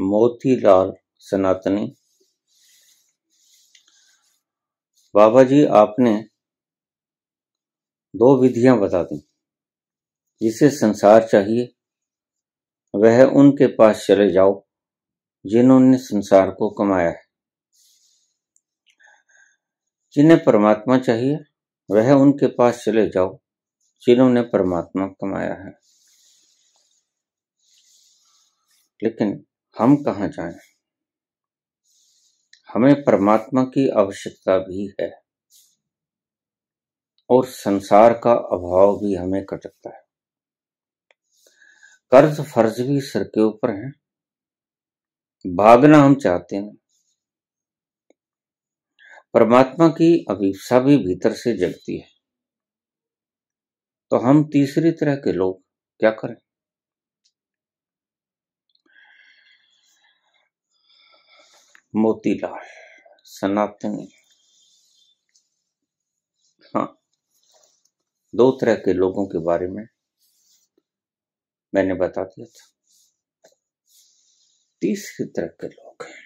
मोतीलाल सनातनी बाबा जी आपने दो विधियां बता दी जिसे संसार चाहिए वह उनके पास चले जाओ जिन्होंने संसार को कमाया है जिन्हें परमात्मा चाहिए वह उनके पास चले जाओ जिन्होंने परमात्मा कमाया है लेकिन हम कहाँ जाएं? हमें परमात्मा की आवश्यकता भी है और संसार का अभाव भी हमें कटकता है कर्ज फर्ज भी सर के ऊपर है भागना हम चाहते हैं परमात्मा की अभिप्सा भी भीतर से जगती है तो हम तीसरी तरह के लोग क्या करें मोतीलाल सनातनी हाँ दो तरह के लोगों के बारे में मैंने बता दिया था तीसरी तरह के लोग हैं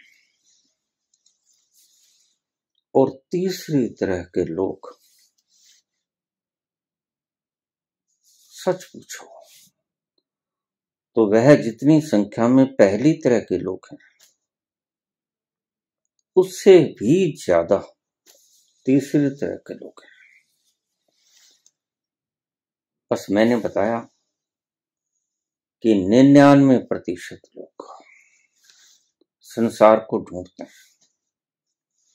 और तीसरी तरह के लोग सच पूछो तो वह जितनी संख्या में पहली तरह के लोग हैं उससे भी ज्यादा तीसरे तरह के लोग हैं बस मैंने बताया कि निन्यानवे प्रतिशत लोग संसार को ढूंढते हैं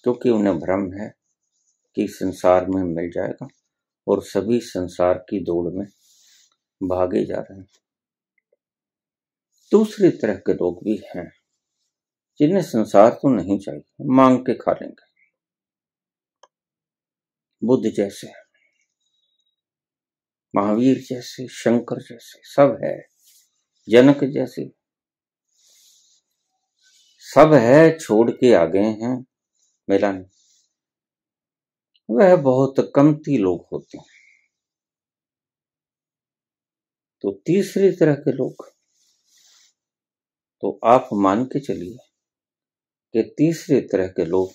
क्योंकि उन्हें भ्रम है कि संसार में मिल जाएगा और सभी संसार की दौड़ में भागे जा रहे हैं दूसरी तरह के लोग भी हैं जिन्हें संसार तो नहीं चाहिए मांग के खा लेंगे बुद्ध जैसे महावीर जैसे शंकर जैसे सब है जनक जैसे सब है छोड़ के आ गए हैं मेरा वह बहुत कमती लोग होते हैं तो तीसरी तरह के लोग तो आप मान के चलिए के तीसरे तरह के लोग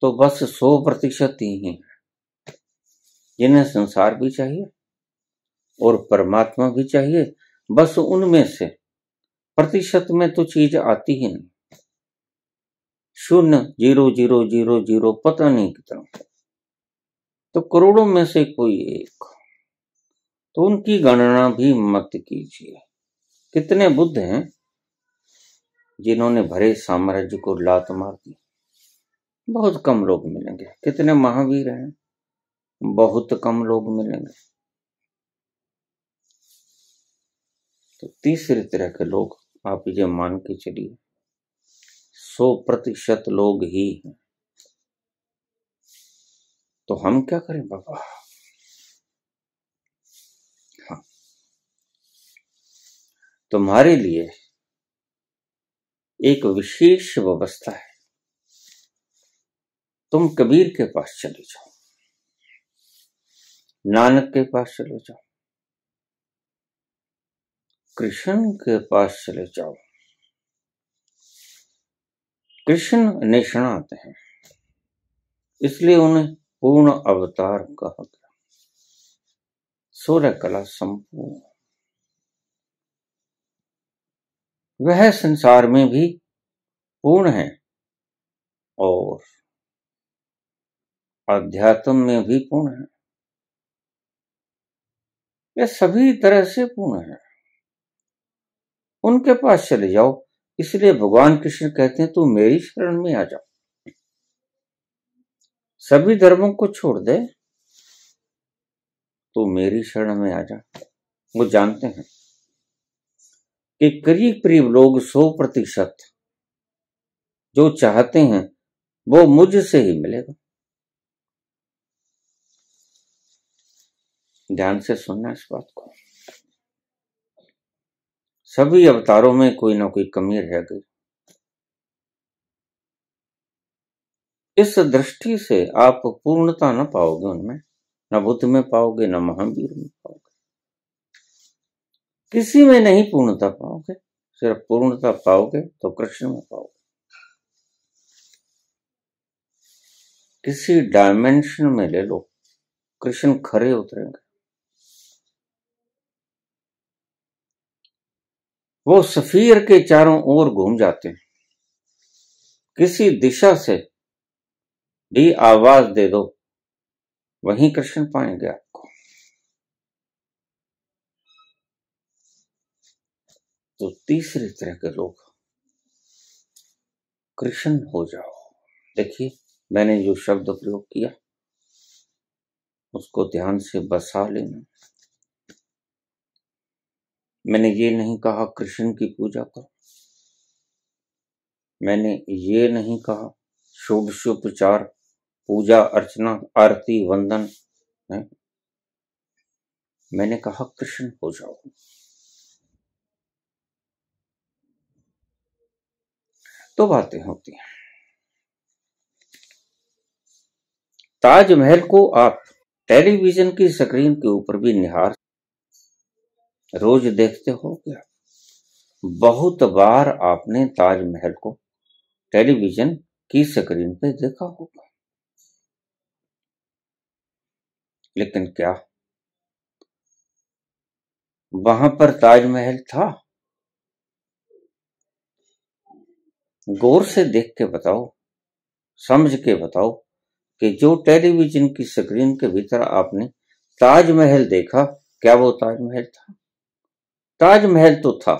तो बस सौ प्रतिशत ही हैं जिन्हें संसार भी चाहिए और परमात्मा भी चाहिए बस उनमें से प्रतिशत में तो चीज आती ही नहीं शून्य जीरो जीरो जीरो जीरो पता नहीं कितना तो करोड़ों में से कोई एक तो उनकी गणना भी मत कीजिए कितने बुद्ध हैं जिन्होंने भरे साम्राज्य को लात मार दी बहुत कम लोग मिलेंगे कितने महावीर हैं बहुत कम लोग मिलेंगे तो तीसरी तरह के लोग आप ये मान के चलिए सौ प्रतिशत लोग ही हैं तो हम क्या करें बाबा हाँ तुम्हारे लिए एक विशेष व्यवस्था है तुम कबीर के पास चले जाओ नानक के पास चले जाओ कृष्ण के पास चले जाओ कृष्ण निष्णात हैं इसलिए उन्हें पूर्ण अवतार कहा गया सूर्य कला संपूर्ण वह संसार में भी पूर्ण है और अध्यात्म में भी पूर्ण है यह सभी तरह से पूर्ण है उनके पास चले जाओ इसलिए भगवान कृष्ण कहते हैं तू मेरी शरण में आ जाओ सभी धर्मों को छोड़ दे तू मेरी शरण में आ जा वो जानते हैं कि करीब करीब लोग सौ प्रतिशत जो चाहते हैं वो मुझसे ही मिलेगा ध्यान से सुनना इस बात को सभी अवतारों में कोई ना कोई कमी रह गई इस दृष्टि से आप पूर्णता न पाओगे उनमें न बुद्ध में पाओगे न महावीर में पाओगे किसी में नहीं पूर्णता पाओगे सिर्फ पूर्णता पाओगे तो कृष्ण में पाओगे किसी डायमेंशन में ले लो कृष्ण खरे उतरेंगे वो सफीर के चारों ओर घूम जाते हैं किसी दिशा से भी आवाज दे दो वहीं कृष्ण पाएंगे आप तो तीसरे तरह के लोग कृष्ण हो जाओ देखिए मैंने जो शब्द प्रयोग किया उसको ध्यान से बसा लेना मैंने ये नहीं कहा कृष्ण की पूजा करो मैंने ये नहीं कहा शुभ शुभ चार पूजा अर्चना आरती वंदन है मैंने कहा कृष्ण हो जाओ तो बातें होती हैं ताजमहल को आप टेलीविजन की स्क्रीन के ऊपर भी निहार रोज देखते हो क्या बहुत बार आपने ताजमहल को टेलीविजन की स्क्रीन पे देखा होगा लेकिन क्या वहां पर ताजमहल था गौर से देख के बताओ समझ के बताओ कि जो टेलीविजन की स्क्रीन के भीतर आपने ताजमहल देखा क्या वो ताजमहल था ताजमहल तो था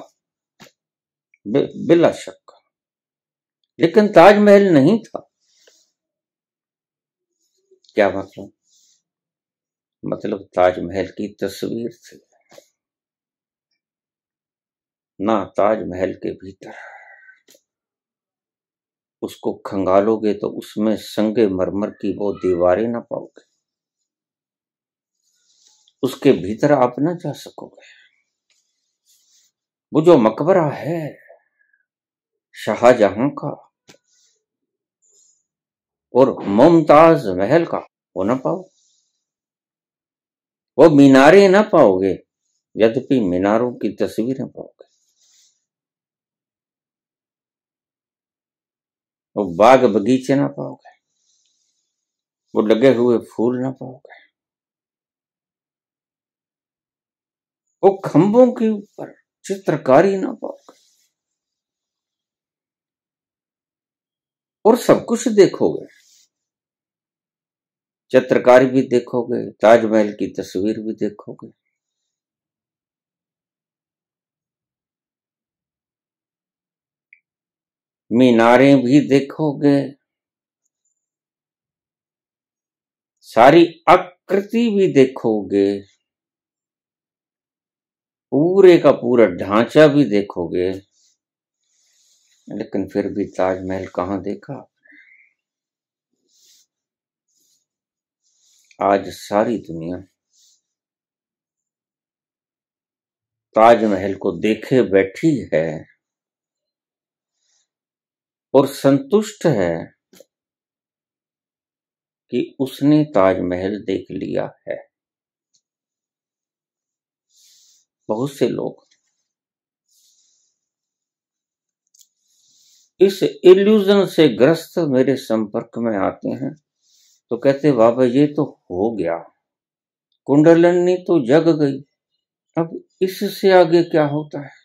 बिला शक लेकिन ताजमहल नहीं था क्या मतलब मतलब ताजमहल की तस्वीर थी ना ताजमहल के भीतर उसको खंगालोगे तो उसमें संगे मरमर की वो दीवारें ना पाओगे उसके भीतर आप ना जा सकोगे वो जो मकबरा है शाहजहां का और मुमताज महल का वो ना पाओ वो मीनारे ना पाओगे यद्यपि मीनारों की तस्वीरें पाओगे वो बाग बगीचे ना पाओगे वो लगे हुए फूल ना पाओगे वो खंभों के ऊपर चित्रकारी ना पाओगे और सब कुछ देखोगे चित्रकारी भी देखोगे ताजमहल की तस्वीर भी देखोगे मीनारें भी देखोगे सारी आकृति भी देखोगे पूरे का पूरा ढांचा भी देखोगे लेकिन फिर भी ताजमहल कहा देखा आज सारी दुनिया ताजमहल को देखे बैठी है और संतुष्ट है कि उसने ताजमहल देख लिया है बहुत से लोग इस इल्यूजन से ग्रस्त मेरे संपर्क में आते हैं तो कहते बाबा ये तो हो गया कुंडलनी तो जग गई अब इससे आगे क्या होता है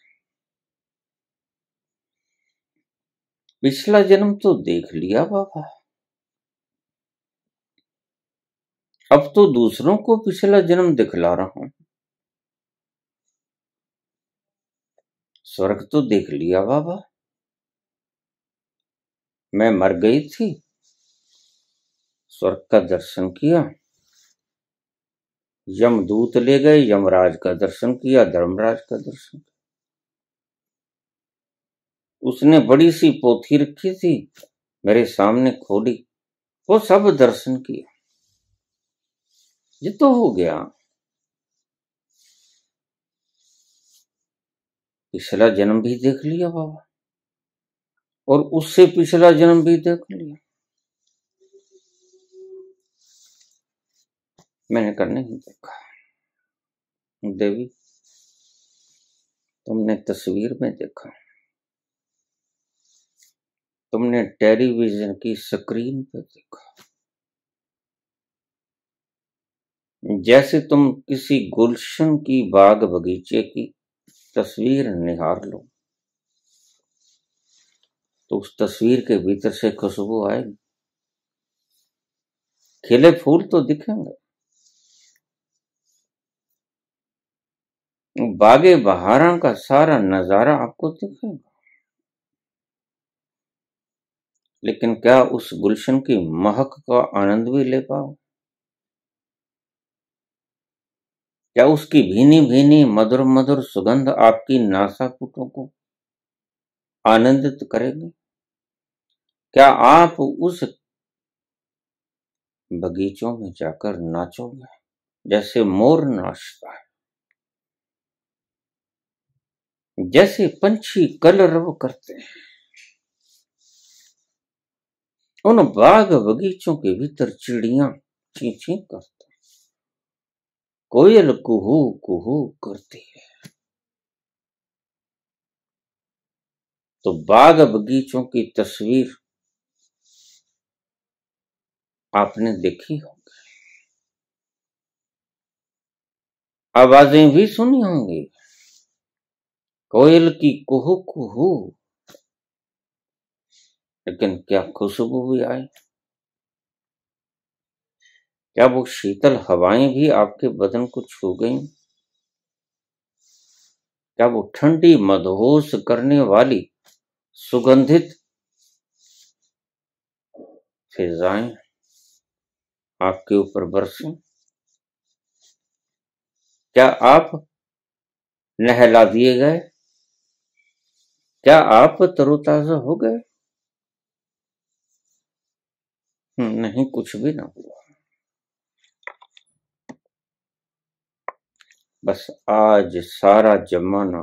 पिछला जन्म तो देख लिया बाबा अब तो दूसरों को पिछला जन्म दिखला रहा हूं स्वर्ग तो देख लिया बाबा मैं मर गई थी स्वर्ग का दर्शन किया यमदूत ले गए यमराज का दर्शन किया धर्मराज का दर्शन किया उसने बड़ी सी पोथी रखी थी मेरे सामने खोली वो सब दर्शन किया ये तो हो गया पिछला जन्म भी देख लिया बाबा और उससे पिछला जन्म भी देख लिया मैंने कर नहीं देखा देवी तुमने तस्वीर में देखा तुमने टेलीविजन की स्क्रीन पर देखा जैसे तुम किसी गुलशन की बाग बगीचे की तस्वीर निहार लो तो उस तस्वीर के भीतर से खुशबू आएगी खिले फूल तो दिखेंगे बागे बहारा का सारा नजारा आपको दिखेगा लेकिन क्या उस गुलशन की महक का आनंद भी ले पाओ क्या उसकी भीनी भीनी मधुर मधुर सुगंध आपकी नासापुटों को आनंदित करेगी क्या आप उस बगीचों में जाकर नाचोगे जैसे मोर नाचता है जैसे पंछी कलरव करते हैं उन बाग बगीचों के भीतर चिड़िया ची ची करती कोयल कुहू कुहू करती है तो बाग बगीचों की तस्वीर आपने देखी होगी आवाजें भी सुनी होंगी कोयल की कुहू कुहू लेकिन क्या खुशबू भी आई क्या वो शीतल हवाएं भी आपके बदन को छू गईं? क्या वो ठंडी मधोस करने वाली सुगंधित फिजाएं आपके ऊपर बरसें क्या आप नहला दिए गए क्या आप तरोताजा हो गए नहीं कुछ भी ना हुआ बस आज सारा जमाना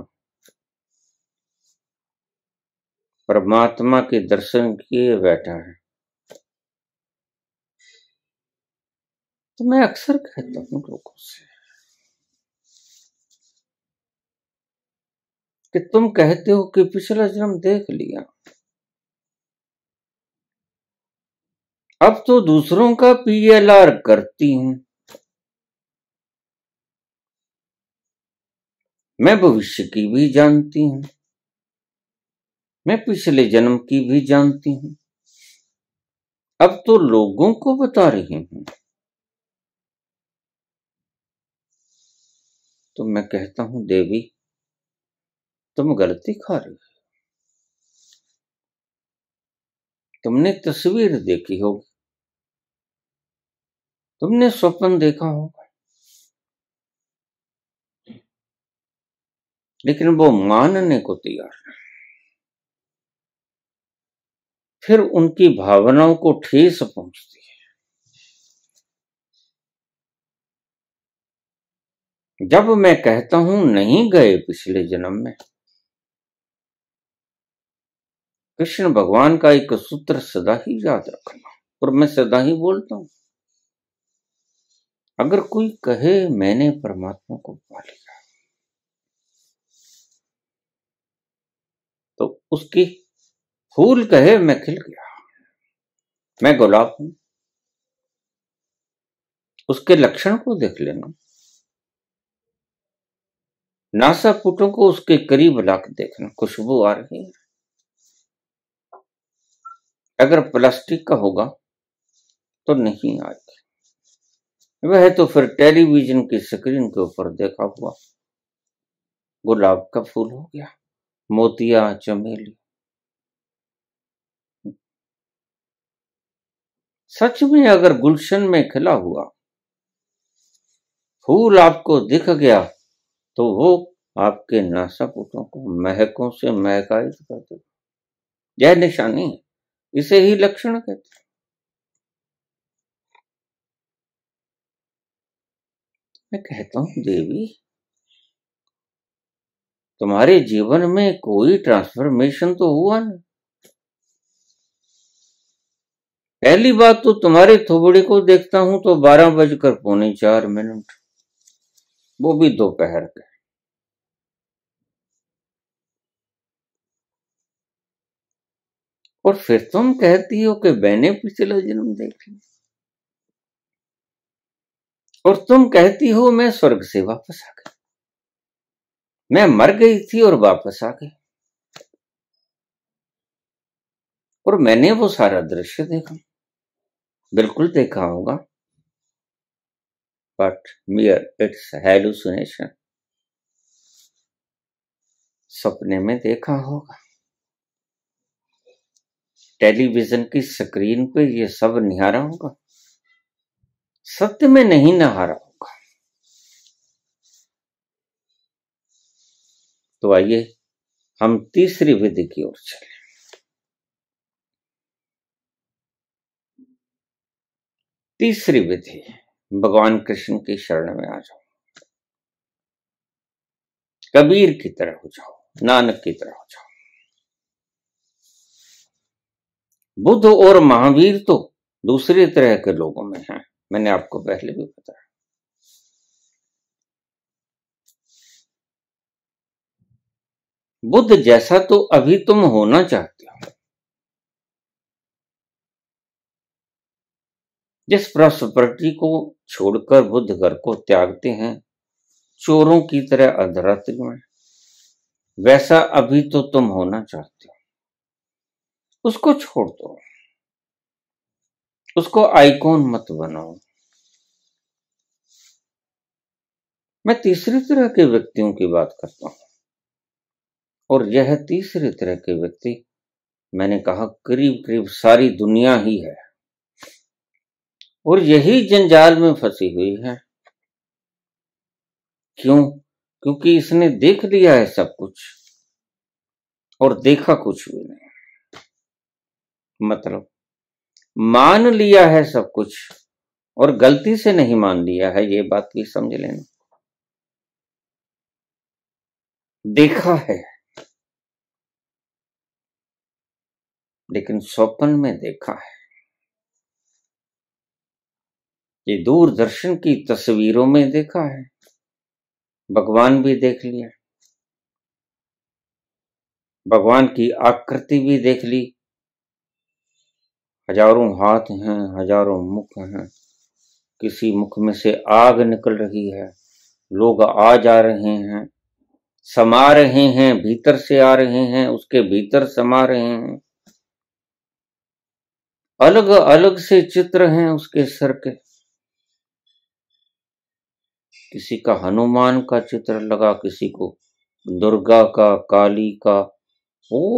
परमात्मा के दर्शन किए बैठा है तो मैं अक्सर कहता हूं लोगों से कि तुम कहते हो कि पिछला जन्म देख लिया अब तो दूसरों का पीएलआर करती हूं मैं भविष्य की भी जानती हूं मैं पिछले जन्म की भी जानती हूं अब तो लोगों को बता रही हूं तो मैं कहता हूं देवी तुम गलती खा रही तुमने तस्वीर देखी होगी तुमने स्वप्न देखा होगा लेकिन वो मानने को तैयार फिर उनकी भावनाओं को ठेस पहुंचती है जब मैं कहता हूं नहीं गए पिछले जन्म में कृष्ण भगवान का एक सूत्र सदा ही याद रखना और मैं सदा ही बोलता हूं अगर कोई कहे मैंने परमात्मा को पा लिया तो उसकी फूल कहे मैं खिल गया मैं गुलाब हूं उसके लक्षण को देख लेना नासा पुटों को उसके करीब लाकर देखना खुशबू आ रही है अगर प्लास्टिक का होगा तो नहीं आएगी वह तो फिर टेलीविजन की स्क्रीन के ऊपर देखा हुआ गुलाब का फूल हो गया मोतिया चमेली सच में अगर गुलशन में खिला हुआ फूल आपको दिख गया तो वो आपके नासापुटों को महकों से महकायित कर दे यह निशानी है इसे ही लक्षण कहते हैं मैं कहता हूं देवी तुम्हारे जीवन में कोई ट्रांसफॉर्मेशन तो हुआ नहीं पहली बात तो तुम्हारे थोबड़े को देखता हूं तो बारह बजकर पौने चार मिनट वो भी दोपहर के और फिर तुम कहती हो कि मैंने पिछला जन्म देख लिया और तुम कहती हो मैं स्वर्ग से वापस आ गई मैं मर गई थी और वापस आ गई और मैंने वो सारा दृश्य देखा बिल्कुल देखा होगा बट मियर इट्स हेलुसिनेशन सपने में देखा होगा टेलीविजन की स्क्रीन पे ये सब निहारा होगा सत्य में नहीं नहारा होगा तो आइए हम तीसरी विधि की ओर चले तीसरी विधि भगवान कृष्ण की शरण में आ जाओ कबीर की तरह हो जाओ नानक की तरह हो जाओ बुद्ध और महावीर तो दूसरे तरह के लोगों में हैं मैंने आपको पहले भी बताया बुद्ध जैसा तो अभी तुम होना चाहते हो जिस प्रॉस्पर्टी को छोड़कर बुद्ध घर को त्यागते हैं चोरों की तरह अधरात्रि में वैसा अभी तो तुम होना चाहते हो उसको छोड़ दो उसको आइकॉन मत बनाओ मैं तीसरी तरह के व्यक्तियों की बात करता हूं और यह तीसरे तरह के व्यक्ति मैंने कहा करीब करीब सारी दुनिया ही है और यही जंजाल में फंसी हुई है क्यों क्योंकि इसने देख लिया है सब कुछ और देखा कुछ भी नहीं मतलब मान लिया है सब कुछ और गलती से नहीं मान लिया है ये बात भी समझ लेना देखा है लेकिन स्वप्न में देखा है ये दूरदर्शन की तस्वीरों में देखा है भगवान भी देख लिया भगवान की आकृति भी देख ली हजारों हाथ हैं हजारों मुख हैं किसी मुख में से आग निकल रही है लोग आ जा रहे हैं समा रहे हैं भीतर से आ रहे हैं उसके भीतर समा रहे हैं अलग अलग से चित्र हैं उसके सर के किसी का हनुमान का चित्र लगा किसी को दुर्गा का काली का ओ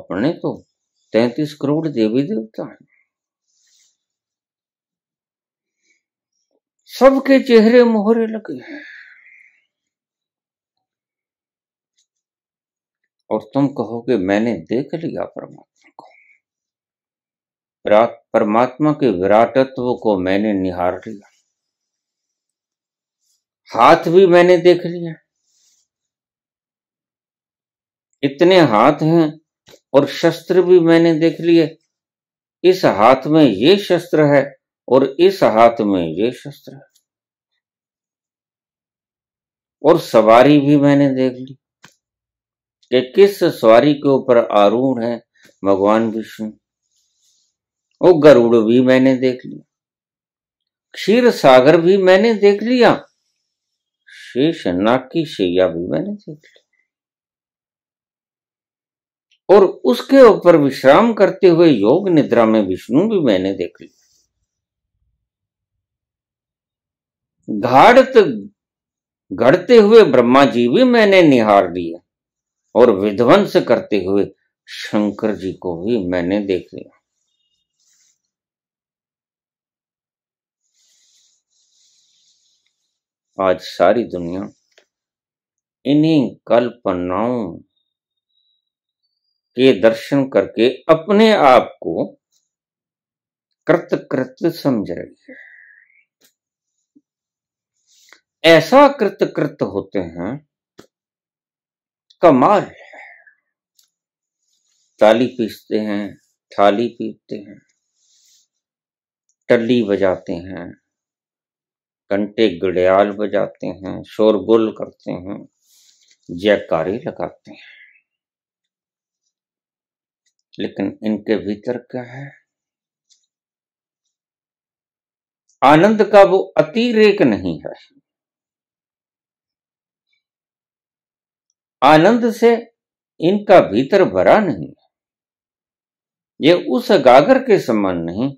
अपने तो तैतीस करोड़ देवी देवता है सबके चेहरे मोहरे लगे हैं और तुम कहोगे मैंने देख लिया परमात्मा को परमात्मा के विराटत्व को मैंने निहार लिया हाथ भी मैंने देख लिया इतने हाथ हैं और शस्त्र भी मैंने देख लिए इस हाथ में ये शस्त्र है और इस हाथ में ये शस्त्र है और सवारी भी मैंने देख ली कि किस सवारी के ऊपर आरूढ़ है भगवान विष्णु और गरुड़ भी मैंने देख लिया क्षीर सागर भी मैंने देख लिया शेष नाग की शैया भी मैंने देख लिया और उसके ऊपर विश्राम करते हुए योग निद्रा में विष्णु भी मैंने देख लिया घाड़ गढ़ते हुए ब्रह्मा जी भी मैंने निहार लिया और विध्वंस करते हुए शंकर जी को भी मैंने देख लिया आज सारी दुनिया इन्हीं कल्पनाओं के दर्शन करके अपने आप को कृत कृत समझ रही है ऐसा कृत कृत होते हैं कमाल ताली पीसते हैं थाली पीटते हैं टल्ली बजाते हैं कंटे गड़ियाल बजाते हैं शोरगुल करते हैं जयकारे लगाते हैं लेकिन इनके भीतर क्या है आनंद का वो अतिरेक नहीं है आनंद से इनका भीतर भरा नहीं है ये उस गागर के समान नहीं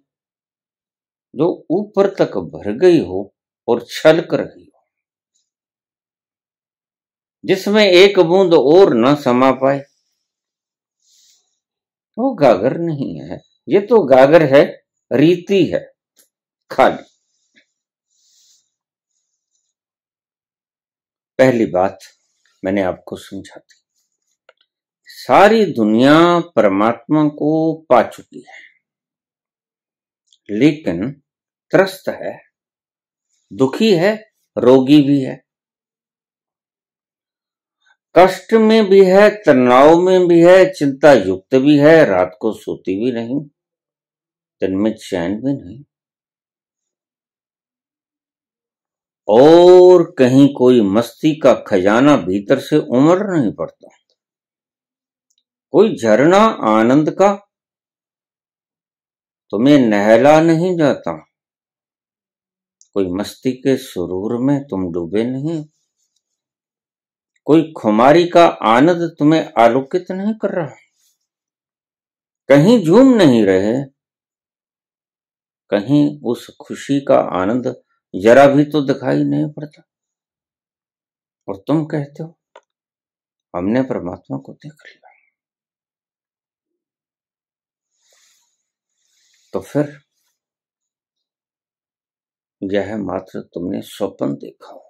जो ऊपर तक भर गई हो और छलक रही हो जिसमें एक बूंद और न समा पाए वो गागर नहीं है ये तो गागर है रीति है खाली पहली बात मैंने आपको समझा दी सारी दुनिया परमात्मा को पा चुकी है लेकिन त्रस्त है दुखी है रोगी भी है कष्ट में भी है तनाव में भी है चिंता युक्त भी है रात को सोती भी नहीं दिन में चैन भी नहीं और कहीं कोई मस्ती का खजाना भीतर से उमड़ नहीं पड़ता कोई झरना आनंद का तुम्हें नहला नहीं जाता कोई मस्ती के सुरूर में तुम डूबे नहीं कोई खुमारी का आनंद तुम्हें आलोकित नहीं कर रहा कहीं झूम नहीं रहे कहीं उस खुशी का आनंद जरा भी तो दिखाई नहीं पड़ता और तुम कहते हो हमने परमात्मा को देख लिया तो फिर यह मात्र तुमने स्वप्न देखा हो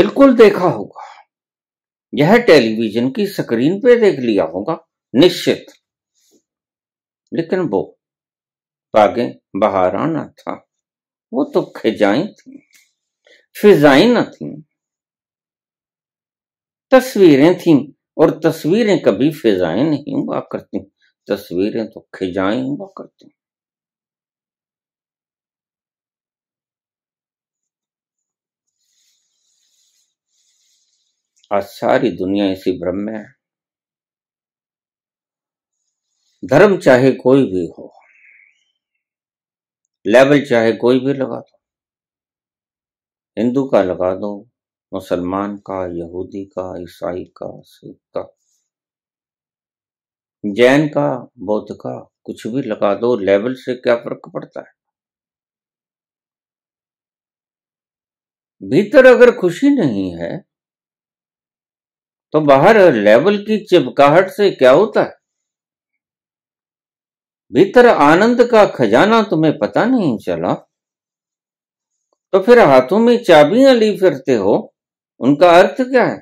बिल्कुल देखा होगा यह टेलीविजन की स्क्रीन पे देख लिया होगा निश्चित लेकिन वो आगे बाहर आना था वो तो खिजाई थी फिजाई न थी तस्वीरें थी और तस्वीरें कभी फिजाएं नहीं हुआ करती तस्वीरें तो खिजाएं हुआ करती आज सारी दुनिया इसी भ्रम में है धर्म चाहे कोई भी हो लेवल चाहे कोई भी लगा दो हिंदू का लगा दो मुसलमान का यहूदी का ईसाई का सिख का जैन का बौद्ध का कुछ भी लगा दो लेवल से क्या फर्क पड़ता है भीतर अगर खुशी नहीं है तो बाहर लेवल की चिपकाहट से क्या होता है भीतर आनंद का खजाना तुम्हें पता नहीं चला तो फिर हाथों में चाबियां ली फिरते हो उनका अर्थ क्या है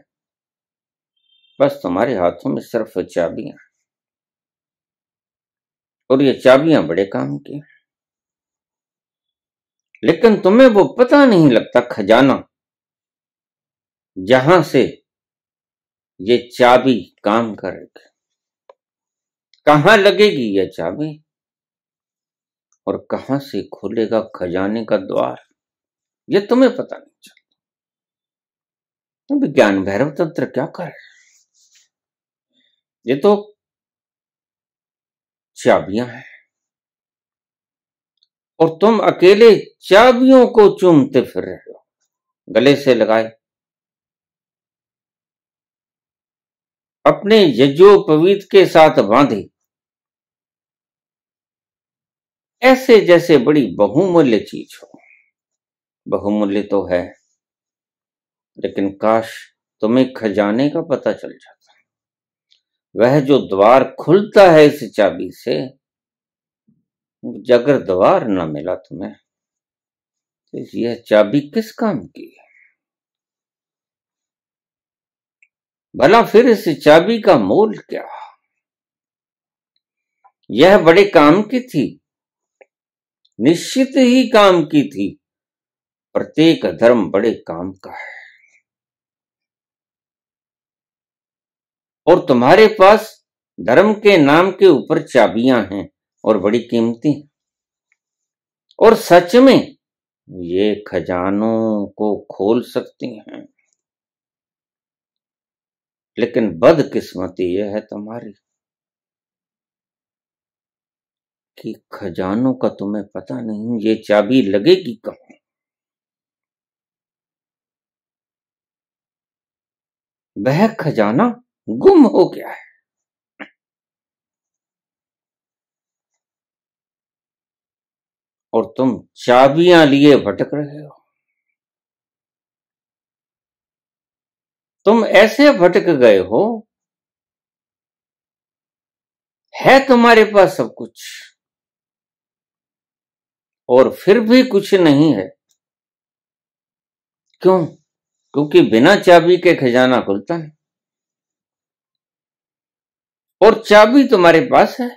बस तुम्हारे हाथों में सिर्फ चाबियां और ये चाबियां बड़े काम की लेकिन तुम्हें वो पता नहीं लगता खजाना जहां से ये चाबी काम करेगी कहां लगेगी यह चाबी और कहां से खोलेगा खजाने का द्वार यह तुम्हें पता नहीं चलता विज्ञान भैरव तंत्र क्या कर ये तो चाबियां हैं और तुम अकेले चाबियों को चूमते फिर रहे हो गले से लगाए अपने यज्ञोपवीत के साथ बांधे ऐसे जैसे बड़ी बहुमूल्य चीज हो बहुमूल्य तो है लेकिन काश तुम्हें खजाने का पता चल जाता वह जो द्वार खुलता है इस चाबी से जगर द्वार ना मिला तुम्हें तो यह चाबी किस काम की है भला फिर इस चाबी का मोल क्या यह बड़े काम की थी निश्चित ही काम की थी प्रत्येक धर्म बड़े काम का है और तुम्हारे पास धर्म के नाम के ऊपर चाबियां हैं और बड़ी कीमती और सच में ये खजानों को खोल सकती हैं लेकिन बदकिस्मती यह है तुम्हारी कि खजानों का तुम्हें पता नहीं ये चाबी लगेगी कहां वह खजाना गुम हो गया है और तुम चाबियां लिए भटक रहे हो तुम ऐसे भटक गए हो है तुम्हारे पास सब कुछ और फिर भी कुछ नहीं है क्यों क्योंकि बिना चाबी के खजाना खुलता है और चाबी तुम्हारे पास है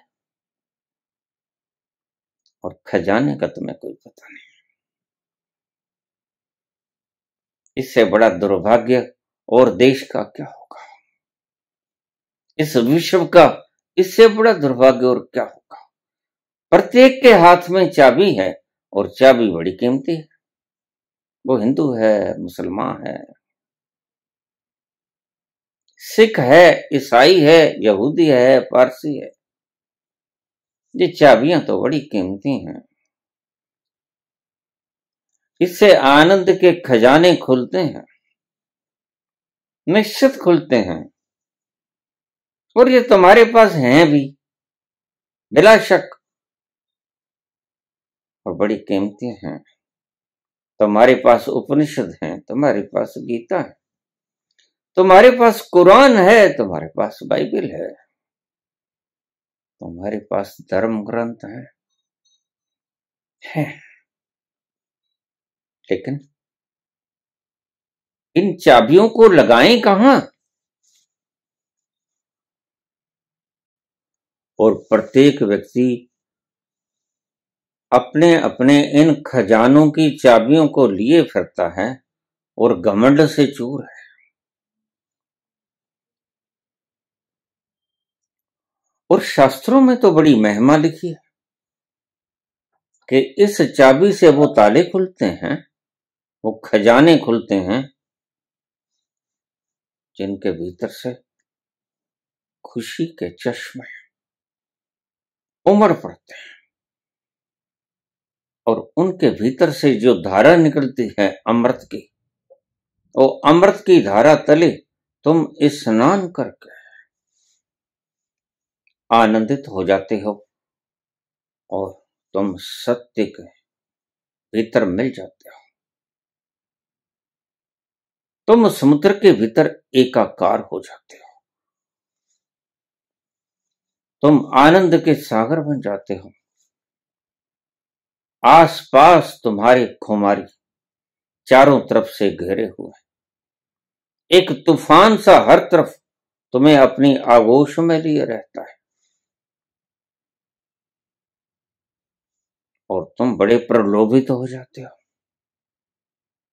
और खजाने का तुम्हें कोई पता नहीं इससे बड़ा दुर्भाग्य और देश का क्या होगा इस विश्व का इससे बड़ा दुर्भाग्य और क्या होगा प्रत्येक के हाथ में चाबी है और चाबी बड़ी कीमती है वो हिंदू है मुसलमान है सिख है ईसाई है यहूदी है पारसी है ये चाबियां तो बड़ी कीमती हैं इससे आनंद के खजाने खुलते हैं निश्चित खुलते हैं और ये तुम्हारे पास हैं भी बिला शक और बड़ी कीमती हैं तुम्हारे पास उपनिषद हैं तुम्हारे पास गीता है तुम्हारे पास कुरान है तुम्हारे पास बाइबल है तुम्हारे पास धर्म ग्रंथ है, है। लेकिन इन चाबियों को लगाएं कहां और प्रत्येक व्यक्ति अपने अपने इन खजानों की चाबियों को लिए फिरता है और घमंड से चूर है और शास्त्रों में तो बड़ी महिमा लिखी है कि इस चाबी से वो ताले खुलते हैं वो खजाने खुलते हैं जिनके भीतर से खुशी के चश्मे उमड़ पड़ते हैं और उनके भीतर से जो धारा निकलती है अमृत की वो अमृत की धारा तले तुम स्नान करके आनंदित हो जाते हो और तुम सत्य के भीतर मिल जाते हो तुम समुद्र के भीतर एकाकार हो जाते हो तुम आनंद के सागर बन जाते हो आसपास तुम्हारे खुमारी चारों तरफ से घेरे हुए हैं एक तूफान सा हर तरफ तुम्हें अपनी आगोश में लिए रहता है और तुम बड़े प्रलोभित तो हो जाते हो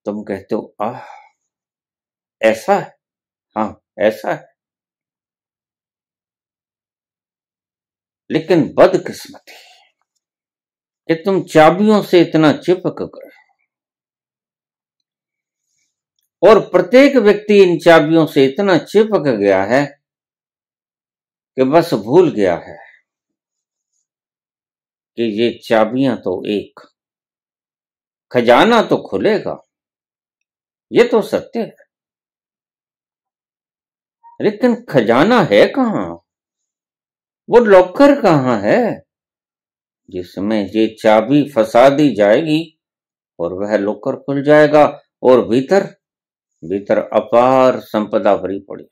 तुम कहते हो आह ऐसा है हाँ ऐसा है लेकिन बदकिस्मती कि तुम चाबियों से इतना चिपक गए और प्रत्येक व्यक्ति इन चाबियों से इतना चिपक गया है कि बस भूल गया है कि ये चाबियां तो एक खजाना तो खुलेगा ये तो सत्य है लेकिन खजाना है कहां वो लॉकर कहां है जिसमें ये चाबी फंसा दी जाएगी और वह लॉकर खुल जाएगा और भीतर भीतर अपार संपदा भरी पड़ी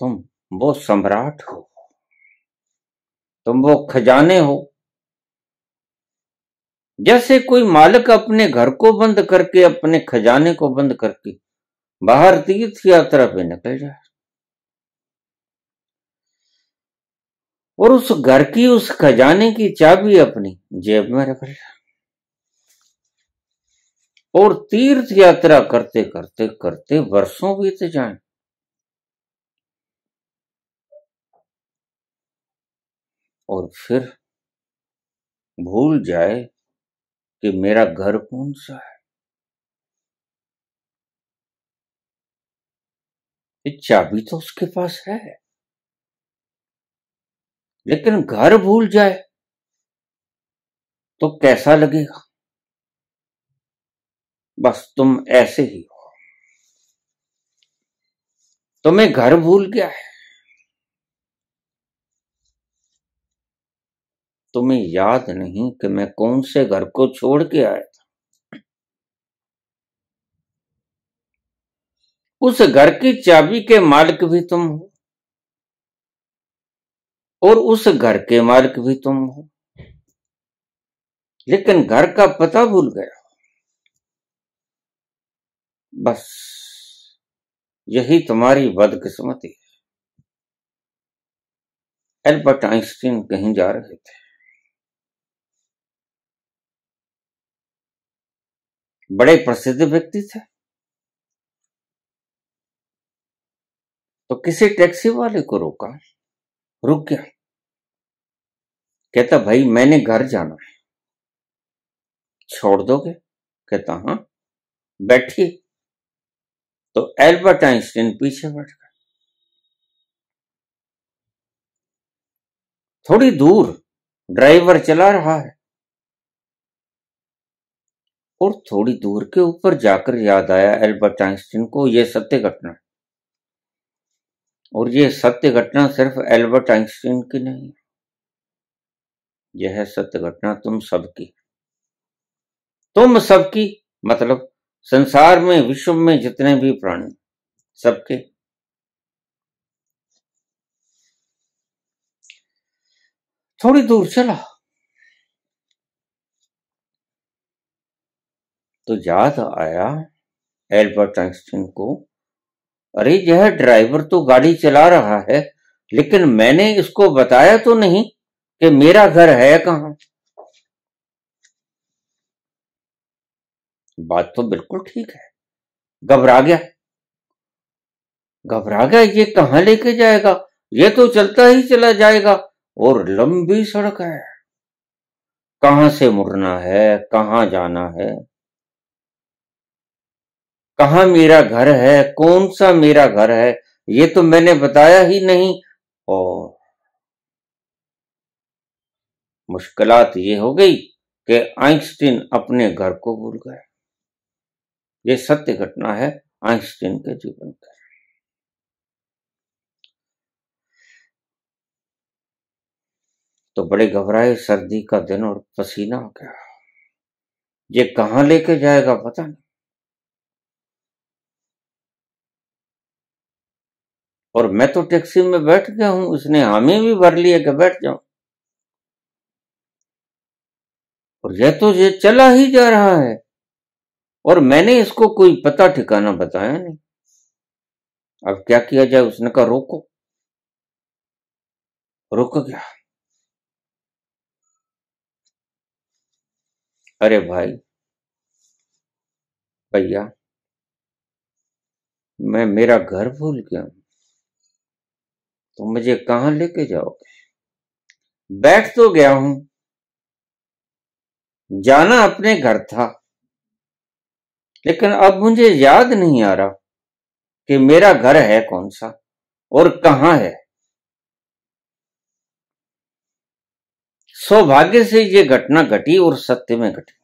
तुम वो सम्राट हो तुम वो खजाने हो जैसे कोई मालिक अपने घर को बंद करके अपने खजाने को बंद करके बाहर तीर्थ यात्रा पे निकल जाए और उस घर की उस खजाने की चाबी अपनी जेब में रख लिया और तीर्थ यात्रा करते करते करते वर्षों बीत जाए और फिर भूल जाए कि मेरा घर कौन सा है ये चाबी तो उसके पास है लेकिन घर भूल जाए तो कैसा लगेगा बस तुम ऐसे ही हो तुम्हें घर भूल गया है तुम्हें याद नहीं कि मैं कौन से घर को छोड़ के आया था उस घर की चाबी के मालिक भी तुम हो और उस घर के मालिक भी तुम हो लेकिन घर का पता भूल गया बस यही तुम्हारी बदकिस्मती है एल्बर्ट आइंस्टीन कहीं जा रहे थे बड़े प्रसिद्ध व्यक्ति थे तो किसी टैक्सी वाले को रोका रुक गया कहता भाई मैंने घर जाना है छोड़ दोगे कहता हां बैठिए तो एल्बर्ट आइंस्टीन पीछे बैठ गए थोड़ी दूर ड्राइवर चला रहा है और थोड़ी दूर के ऊपर जाकर याद आया एल्बर्ट आइंस्टीन को यह सत्य घटना और यह सत्य घटना सिर्फ एल्बर्ट आइंस्टीन की नहीं यह सत्य घटना तुम सबकी तुम सबकी मतलब संसार में विश्व में जितने भी प्राणी सबके थोड़ी दूर चला तो याद आया एल्बर्ट आइंस्टीन को अरे यह ड्राइवर तो गाड़ी चला रहा है लेकिन मैंने इसको बताया तो नहीं कि मेरा घर है कहा बात तो बिल्कुल ठीक है घबरा गया घबरा गया ये कहां लेके जाएगा ये तो चलता ही चला जाएगा और लंबी सड़क है कहां से मुड़ना है कहां जाना है कहा मेरा घर है कौन सा मेरा घर है ये तो मैंने बताया ही नहीं और मुश्किलात ये हो गई कि आइंस्टीन अपने घर को भूल गए ये सत्य घटना है आइंस्टीन के जीवन का तो बड़े घबराए सर्दी का दिन और पसीना आ गया ये कहां लेके जाएगा पता नहीं और मैं तो टैक्सी में बैठ गया हूं उसने हमें भी भर लिया कि बैठ जाओ और यह तो ये चला ही जा रहा है और मैंने इसको कोई पता ठिकाना बताया नहीं अब क्या किया जाए उसने कहा रोको रोको क्या अरे भाई भैया मैं मेरा घर भूल गया हूं तो मुझे कहां लेके जाओगे बैठ तो गया हूं जाना अपने घर था लेकिन अब मुझे याद नहीं आ रहा कि मेरा घर है कौन सा और कहां है सौभाग्य से ये घटना घटी और सत्य में घटी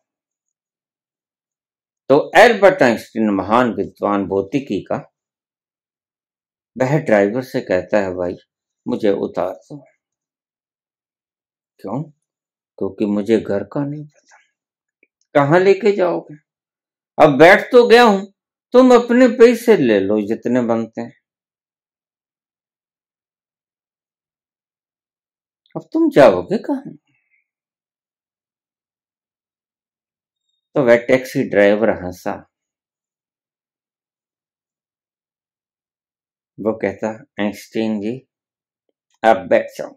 तो एल्बर्ट आइंस्टीन महान विद्वान भौतिकी का वह ड्राइवर से कहता है भाई मुझे उतार दो क्यों क्योंकि मुझे घर का नहीं पता कहा लेके जाओगे अब बैठ तो गया हूं तुम अपने पैसे ले लो जितने बनते हैं अब तुम जाओगे कहा तो वह टैक्सी ड्राइवर हंसा वो कहता आइंस्टीन जी जाओ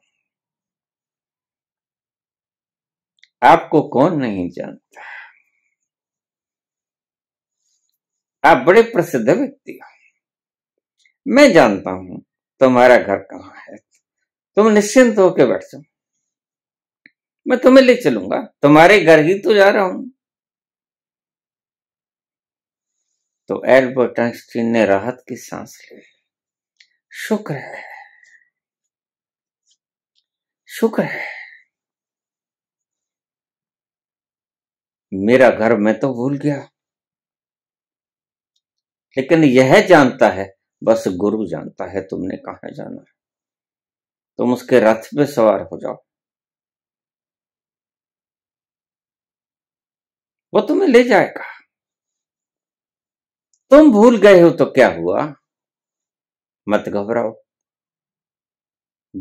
आपको कौन नहीं जानता आप बड़े प्रसिद्ध व्यक्ति हो मैं जानता हूं तुम्हारा घर कहां है तुम निश्चिंत होकर बैठ जाओ मैं तुम्हें ले चलूंगा तुम्हारे घर ही तो जा रहा हूं तो एल्बर्ट आइंस्टीन ने राहत की सांस ली शुक्र है शुक्र है मेरा घर मैं तो भूल गया लेकिन यह जानता है बस गुरु जानता है तुमने कहा जाना है तुम उसके रथ पे सवार हो जाओ वो तुम्हें ले जाएगा तुम भूल गए हो तो क्या हुआ मत घबराओ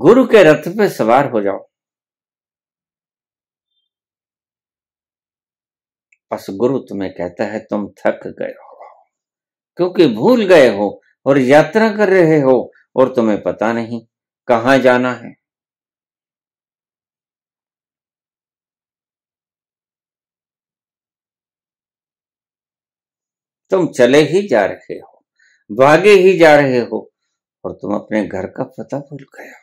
गुरु के रथ पे सवार हो जाओ बस गुरु तुम्हें कहता है तुम थक गए हो क्योंकि भूल गए हो और यात्रा कर रहे हो और तुम्हें पता नहीं कहां जाना है तुम चले ही जा रहे हो भागे ही जा रहे हो और तुम अपने घर का पता भूल गए हो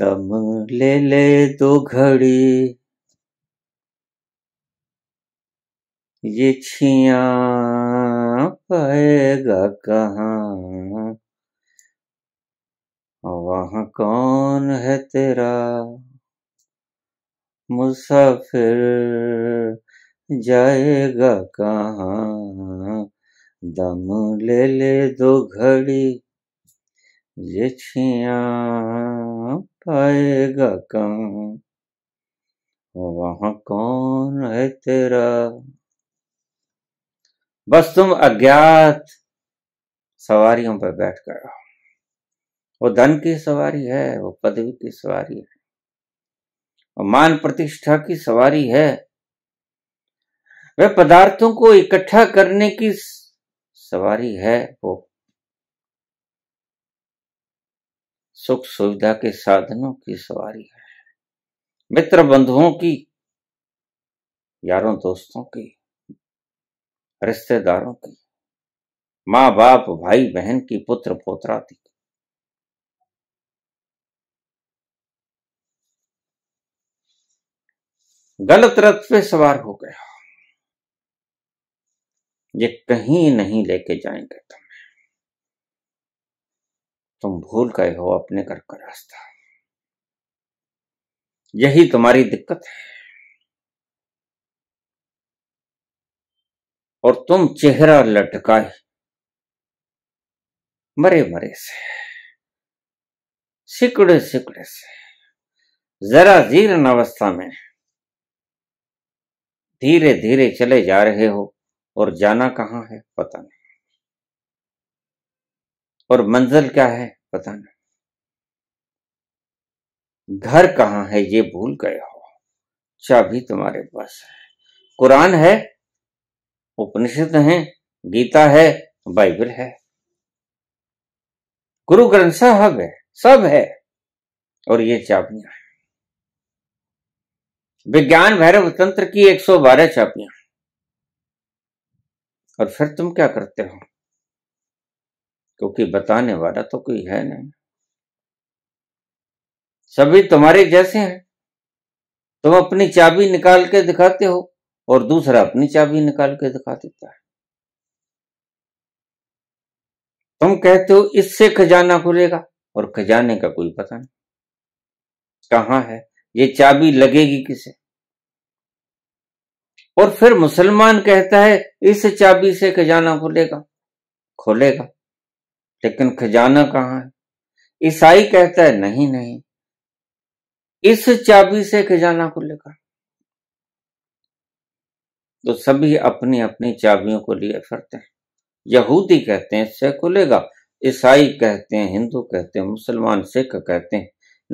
दम ले ले दो घड़ी ये छिया पाएगा कहाँ वहाँ कौन है तेरा मुसाफिर जाएगा कहाँ दम ले ले दो घड़ी ये छिया आएगा काम वहां कौन है तेरा बस तुम अज्ञात सवारियों पर बैठ कर वो धन की सवारी है वो पदवी की सवारी है वो मान प्रतिष्ठा की सवारी है वह पदार्थों को इकट्ठा करने की सवारी है वो सुख सुविधा के साधनों की सवारी है मित्र बंधुओं की यारों दोस्तों की रिश्तेदारों की मां बाप भाई बहन की पुत्र पोतरा थी गलत रथ पे सवार हो गया ये कहीं नहीं लेके जाएंगे था तो। तुम भूल गए हो अपने घर का रास्ता यही तुम्हारी दिक्कत है और तुम चेहरा लटकाए मरे मरे से सिकड़े सिकड़े से जरा जीर्ण अवस्था में धीरे धीरे चले जा रहे हो और जाना कहाँ है पता नहीं और मंजिल क्या है पता नहीं घर कहाँ है ये भूल गए हो चाबी तुम्हारे पास है कुरान है उपनिषद है गीता है बाइबल है गुरु ग्रंथ साहब है सब है और ये चाबियां हैं विज्ञान भैरव तंत्र की 112 चाबियां और फिर तुम क्या करते हो क्योंकि बताने वाला तो कोई है नहीं सभी तुम्हारे जैसे हैं तुम अपनी चाबी निकाल के दिखाते हो और दूसरा अपनी चाबी निकाल के दिखा देता है तुम कहते हो इससे खजाना खुलेगा और खजाने का कोई पता नहीं कहां है ये चाबी लगेगी किसे और फिर मुसलमान कहता है इस चाबी से खजाना खुलेगा खोलेगा लेकिन खजाना कहाँ है ईसाई कहता है नहीं नहीं इस चाबी से खजाना खुलेगा तो सभी अपनी अपनी चाबियों को लिए फिरते हैं यहूदी कहते हैं इससे खुलेगा ईसाई कहते हैं हिंदू कहते हैं मुसलमान सिख कहते हैं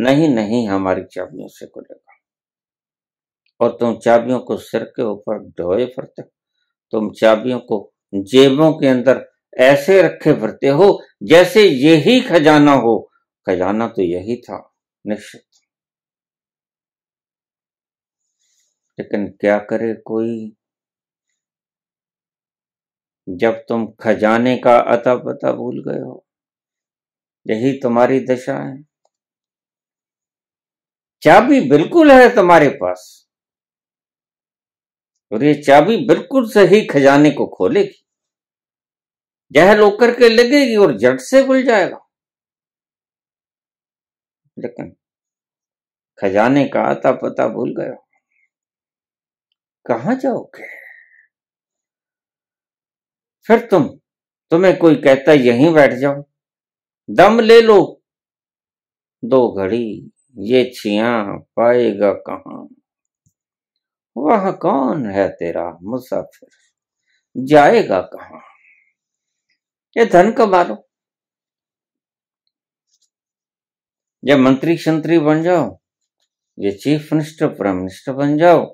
नहीं नहीं हमारी चाबियों से खुलेगा और तुम चाबियों को सिर के ऊपर ढोए फिरते तुम चाबियों को जेबों के अंदर ऐसे रखे भरते हो जैसे यही खजाना हो खजाना तो यही था निश्चित लेकिन क्या करे कोई जब तुम खजाने का अता पता भूल गए हो यही तुम्हारी दशा है चाबी बिल्कुल है तुम्हारे पास और ये चाबी बिल्कुल सही खजाने को खोलेगी जह लोकर के लगेगी और जट से खुल जाएगा लेकिन खजाने का आता पता भूल गया कहा जाओगे फिर तुम तुम्हें कोई कहता यहीं बैठ जाओ दम ले लो दो घड़ी ये छिया पाएगा कहा वह कौन है तेरा मुसाफिर जाएगा कहा या धन कमा लो या मंत्री संतरी बन जाओ ये चीफ मिनिस्टर प्राइम मिनिस्टर बन जाओ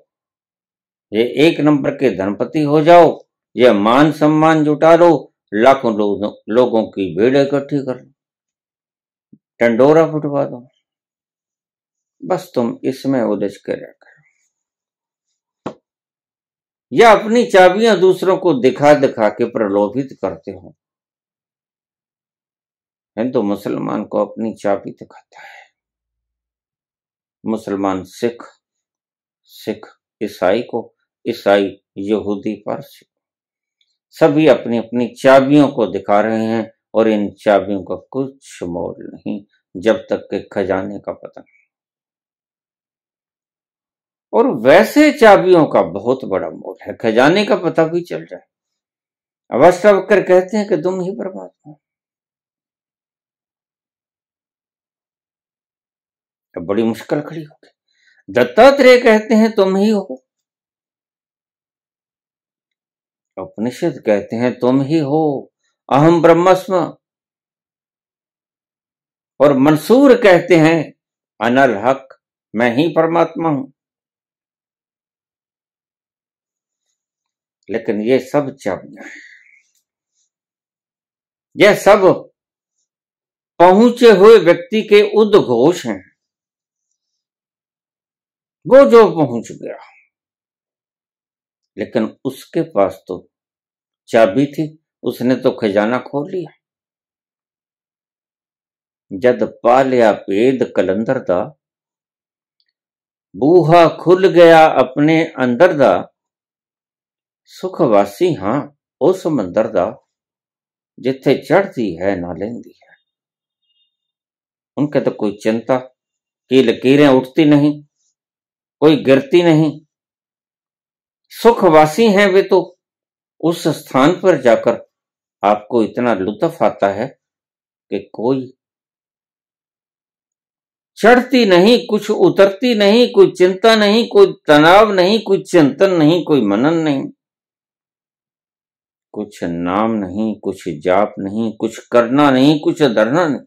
ये एक नंबर के धनपति हो जाओ ये मान सम्मान जुटा लो लाखों लोगों लोगों की भीड़ इकट्ठी कर लो टंडोरा फुटवा दो बस तुम इसमें उलझ के रह करो या अपनी चाबियां दूसरों को दिखा दिखा के प्रलोभित करते हो हिंदू तो मुसलमान को अपनी चाबी दिखाता है मुसलमान सिख सिख ईसाई को ईसाई यहूदी पारसी सभी अपनी अपनी चाबियों को दिखा रहे हैं और इन चाबियों का कुछ मोल नहीं जब तक के खजाने का पता नहीं और वैसे चाबियों का बहुत बड़ा मोल है खजाने का पता भी चल रहा है अवस्था कहते हैं कि तुम ही बर्बाद हो अब बड़ी मुश्किल खड़ी हो गई दत्तात्रेय कहते हैं तुम ही हो उपनिषद कहते हैं तुम ही हो अहम ब्रह्मस्म और मंसूर कहते हैं अनल हक मैं ही परमात्मा हूं लेकिन ये सब चाबियां हैं यह सब पहुंचे हुए व्यक्ति के उद्घोष हैं वो जो पहुंच गया लेकिन उसके पास तो चाबी थी उसने तो खजाना खोल लिया जद पा लिया पेद कलंदर दा बूहा खुल गया अपने अंदर दा सुखवासी हां उस मंदिर दा जिथे चढ़ती है ना लेंदी है उनके तो कोई चिंता की लकीरें उठती नहीं कोई गिरती नहीं सुखवासी हैं वे तो उस स्थान पर जाकर आपको इतना लुत्फ आता है कि कोई चढ़ती नहीं कुछ उतरती नहीं कोई चिंता नहीं कोई तनाव नहीं कोई चिंतन नहीं कोई मनन नहीं कुछ नाम नहीं कुछ जाप नहीं कुछ करना नहीं कुछ धरना नहीं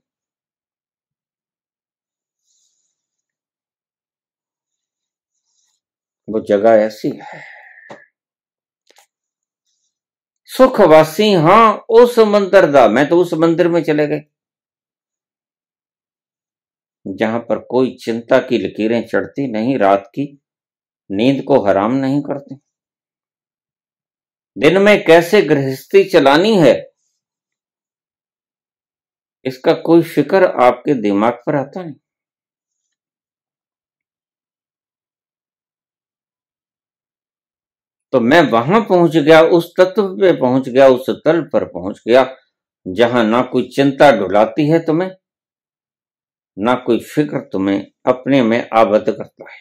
वो जगह ऐसी है सुखवासी हां उस मंदिर दा मैं तो उस मंदिर में चले गए जहां पर कोई चिंता की लकीरें चढ़ती नहीं रात की नींद को हराम नहीं करती दिन में कैसे गृहस्थी चलानी है इसका कोई फिक्र आपके दिमाग पर आता नहीं तो मैं वहां पहुंच गया उस तत्व पे पहुंच गया उस तल पर पहुंच गया जहां ना कोई चिंता डुलाती है तुम्हें ना कोई फिक्र तुम्हें अपने में आबद्ध करता है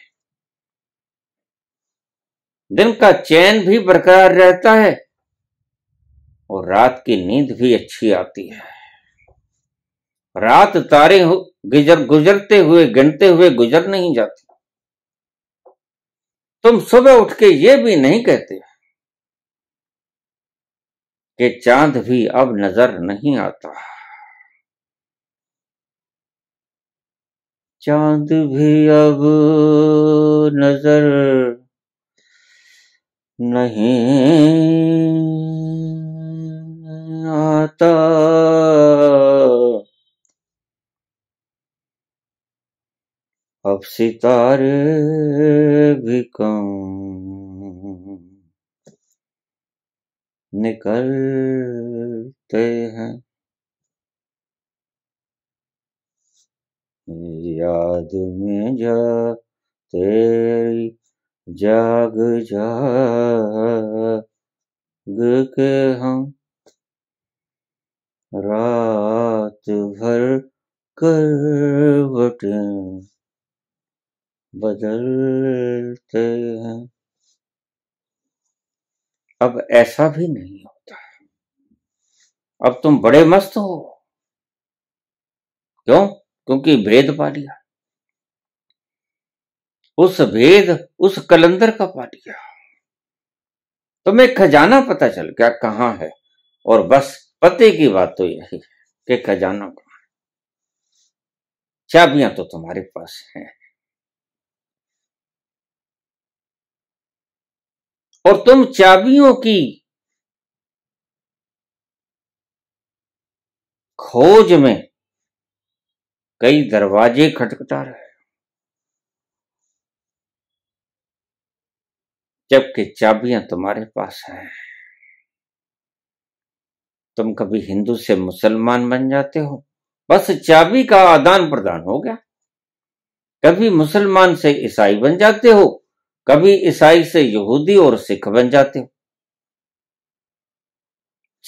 दिन का चैन भी बरकरार रहता है और रात की नींद भी अच्छी आती है रात तारे गुजर गुजरते हुए गिनते हुए गुजर नहीं जाते तुम सुबह उठ के ये भी नहीं कहते कि चांद भी अब नजर नहीं आता चांद भी अब नजर नहीं आता सितारे भी कम निकलते हैं याद में जा तेरी जाग जाग के हम रात भर करवटें बदलते हैं अब ऐसा भी नहीं होता है अब तुम बड़े मस्त हो क्यों क्योंकि भेद पा लिया उस भेद उस कलंदर का पा लिया तुम्हें खजाना पता चल गया कहा है और बस पते की बात तो यही है कि खजाना कहाँ है चाबियां तो तुम्हारे पास हैं और तुम चाबियों की खोज में कई दरवाजे खटखटा रहे जबकि चाबियां तुम्हारे पास हैं तुम कभी हिंदू से मुसलमान बन जाते हो बस चाबी का आदान प्रदान हो गया कभी मुसलमान से ईसाई बन जाते हो कभी ईसाई से यहूदी और सिख बन जाते हो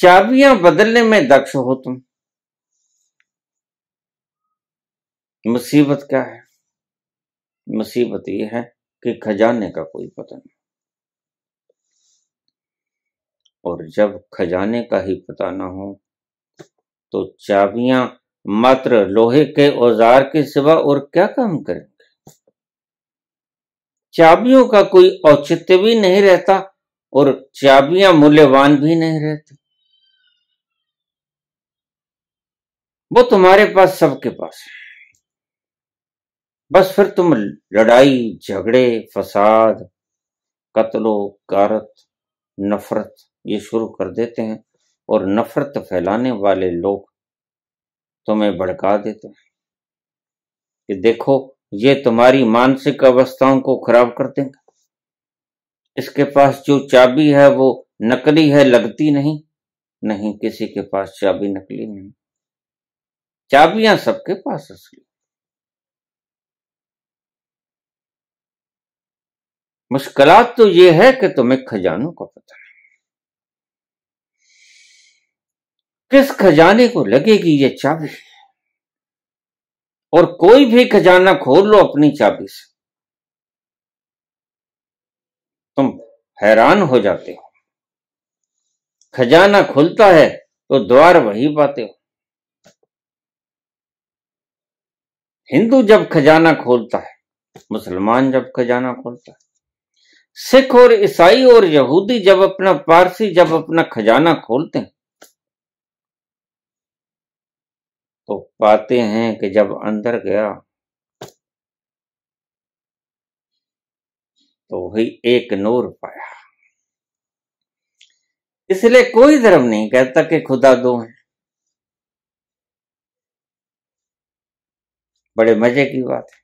चाबियां बदलने में दक्ष हो तुम मुसीबत क्या है मुसीबत यह है कि खजाने का कोई पता नहीं और जब खजाने का ही पता ना हो तो चाबियां मात्र लोहे के औजार के सिवा और क्या काम करें चाबियों का कोई औचित्य भी नहीं रहता और चाबियां मूल्यवान भी नहीं रहती वो तुम्हारे पास सबके पास है बस फिर तुम लड़ाई झगड़े फसाद कत्लो कारत नफरत ये शुरू कर देते हैं और नफरत फैलाने वाले लोग तुम्हें भड़का देते हैं कि देखो ये तुम्हारी मानसिक अवस्थाओं को खराब कर देंगे इसके पास जो चाबी है वो नकली है लगती नहीं नहीं किसी के पास चाबी नकली नहीं चाबियां सबके पास असली मुश्किलात तो ये है कि तुम्हें खजानों का पता नहीं किस खजाने को लगेगी ये चाबी और कोई भी खजाना खोल लो अपनी चाबी से तुम हैरान हो जाते हो खजाना खुलता है तो द्वार वही पाते हो हिंदू जब खजाना खोलता है मुसलमान जब खजाना खोलता है सिख और ईसाई और यहूदी जब अपना पारसी जब अपना खजाना खोलते हैं तो पाते हैं कि जब अंदर गया तो वही एक नूर पाया इसलिए कोई धर्म नहीं कहता कि खुदा दो है बड़े मजे की बात है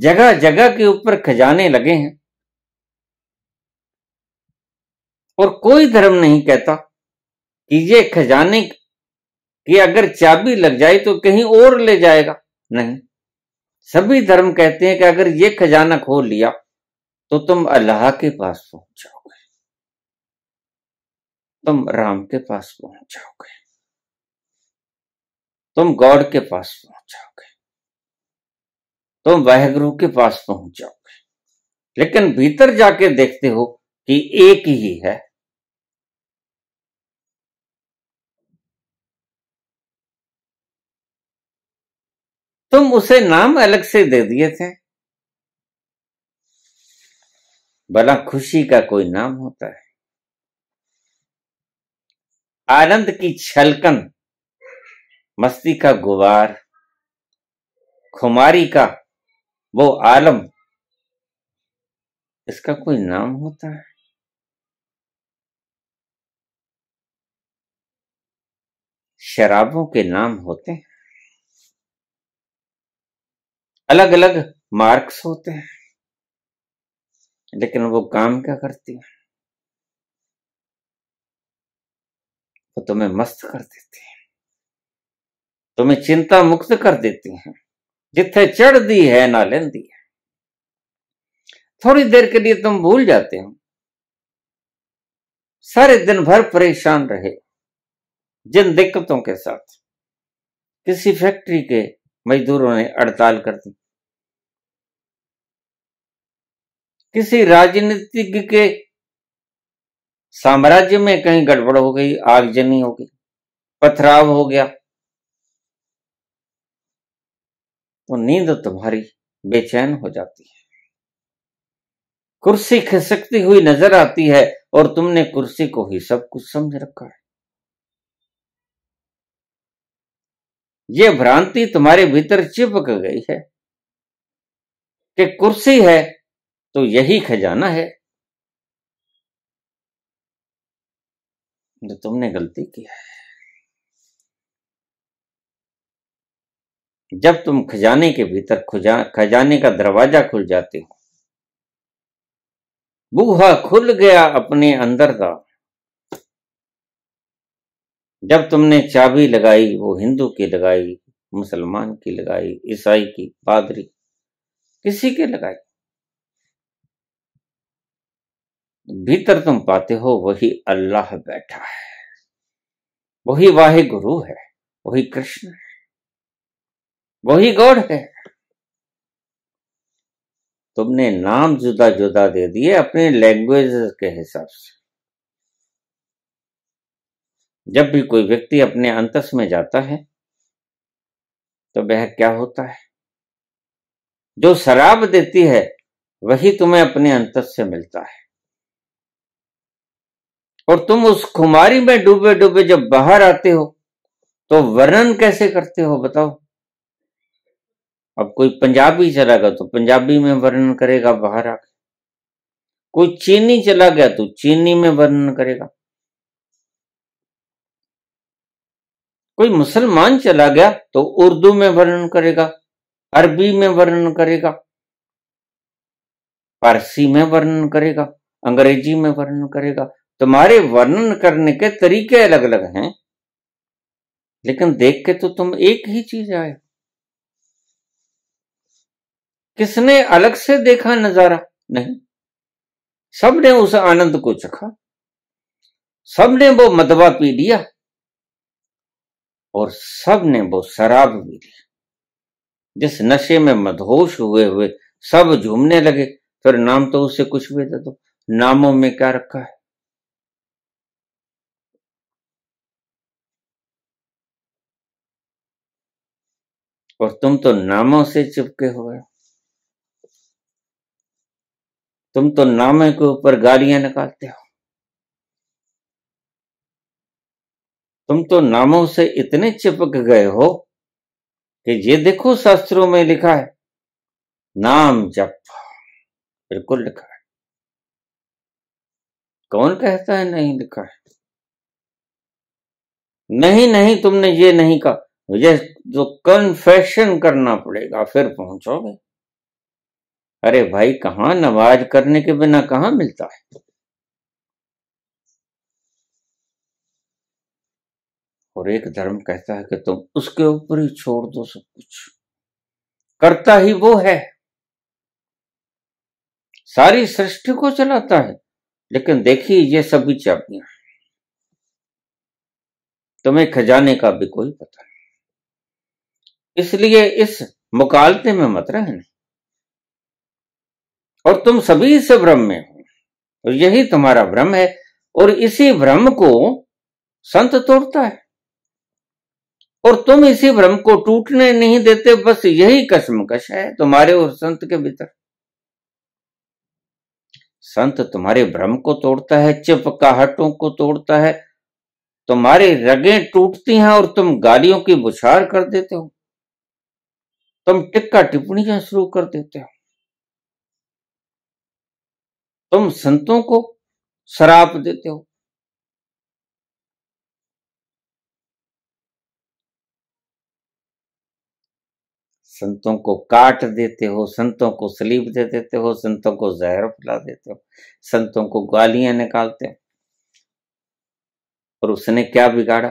जगह जगह के ऊपर खजाने लगे हैं और कोई धर्म नहीं कहता कि ये खजाने कि अगर चाबी लग जाए तो कहीं और ले जाएगा नहीं सभी धर्म कहते हैं कि अगर ये खजाना खोल लिया तो तुम अल्लाह के पास पहुंच जाओगे तुम राम के पास पहुंच जाओगे तुम गॉड के पास पहुंच जाओगे तुम वाहगुरु के पास पहुंच जाओगे लेकिन भीतर जाके देखते हो कि एक ही है तुम उसे नाम अलग से दे दिए थे भला खुशी का कोई नाम होता है आनंद की छलकन मस्ती का गुबार खुमारी का वो आलम इसका कोई नाम होता है शराबों के नाम होते हैं अलग अलग मार्क्स होते हैं लेकिन वो काम क्या करती है वो तुम्हें मस्त कर देती है तुम्हें चिंता मुक्त कर देती है जिथे चढ़ दी है ना लेंदी है थोड़ी देर के लिए तुम भूल जाते हो सारे दिन भर परेशान रहे जिन दिक्कतों के साथ किसी फैक्ट्री के मजदूरों ने हड़ताल कर दी किसी राजनीतिज्ञ के साम्राज्य में कहीं गड़बड़ हो गई आगजनी हो गई पथराव हो गया तो नींद तुम्हारी बेचैन हो जाती है कुर्सी खिसकती हुई नजर आती है और तुमने कुर्सी को ही सब कुछ समझ रखा है ये भ्रांति तुम्हारे भीतर चिपक गई है कि कुर्सी है तो यही खजाना है जो तुमने गलती की है जब तुम खजाने के भीतर खुजा खजाने का दरवाजा खुल जाते हो बूहा खुल गया अपने अंदर का जब तुमने चाबी लगाई वो हिंदू की लगाई मुसलमान की लगाई ईसाई की पादरी किसी की लगाई भीतर तुम पाते हो वही अल्लाह बैठा है वही वाहे गुरु है वही कृष्ण है वही गौड़ है तुमने नाम जुदा जुदा दे दिए अपने लैंग्वेज के हिसाब से जब भी कोई व्यक्ति अपने अंतस में जाता है तो वह क्या होता है जो शराब देती है वही तुम्हें अपने अंतस से मिलता है और तुम उस खुमारी में डूबे डूबे जब बाहर आते हो तो वर्णन कैसे करते हो बताओ अब कोई पंजाबी चला गया तो पंजाबी में वर्णन करेगा बाहर आके कोई चीनी चला गया तो चीनी में वर्णन करेगा कोई मुसलमान चला गया तो उर्दू में वर्णन करेगा अरबी में वर्णन करेगा फारसी में वर्णन करेगा अंग्रेजी में वर्णन करेगा तुम्हारे वर्णन करने के तरीके अलग अलग हैं लेकिन देख के तो तुम एक ही चीज आए किसने अलग से देखा नजारा नहीं सबने उस आनंद को चखा सबने वो मदवा पी लिया और सबने वो शराब पी लिया जिस नशे में मदहोश हुए हुए सब झूमने लगे फिर नाम तो उसे कुछ भी दे दो नामों में क्या रखा है और तुम तो नामों से चिपके हुए तुम तो नामे के ऊपर गालियां निकालते हो तुम तो नामों से इतने चिपक गए हो कि ये देखो शास्त्रों में लिखा है नाम जप बिल्कुल लिखा है कौन कहता है नहीं लिखा है नहीं नहीं तुमने ये नहीं कहा मुझे तो कन्फेशन करना पड़ेगा फिर पहुंचोगे अरे भाई कहा नमाज करने के बिना कहा मिलता है और एक धर्म कहता है कि तुम उसके ऊपर ही छोड़ दो सब कुछ करता ही वो है सारी सृष्टि को चलाता है लेकिन देखिए ये सभी चाबियां तुम्हें खजाने का भी कोई पता नहीं इसलिए इस मुकालते में मत रहना और तुम सभी से भ्रम में हो और तो यही तुम्हारा भ्रम है और इसी भ्रम को संत तोड़ता है और तुम इसी भ्रम को टूटने नहीं देते बस यही कश है तुम्हारे और संत के भीतर संत तुम्हारे भ्रम को तोड़ता है चिपकाहटों को तोड़ता है तुम्हारे रगें टूटती हैं और तुम गालियों की बुछार कर देते हो तुम टिक्का टिप्पणियां शुरू कर देते हो तुम संतों को शराप देते हो संतों को काट देते हो संतों को सलीब दे देते हो संतों को जहर फैला देते हो संतों को गालियां निकालते हो और उसने क्या बिगाड़ा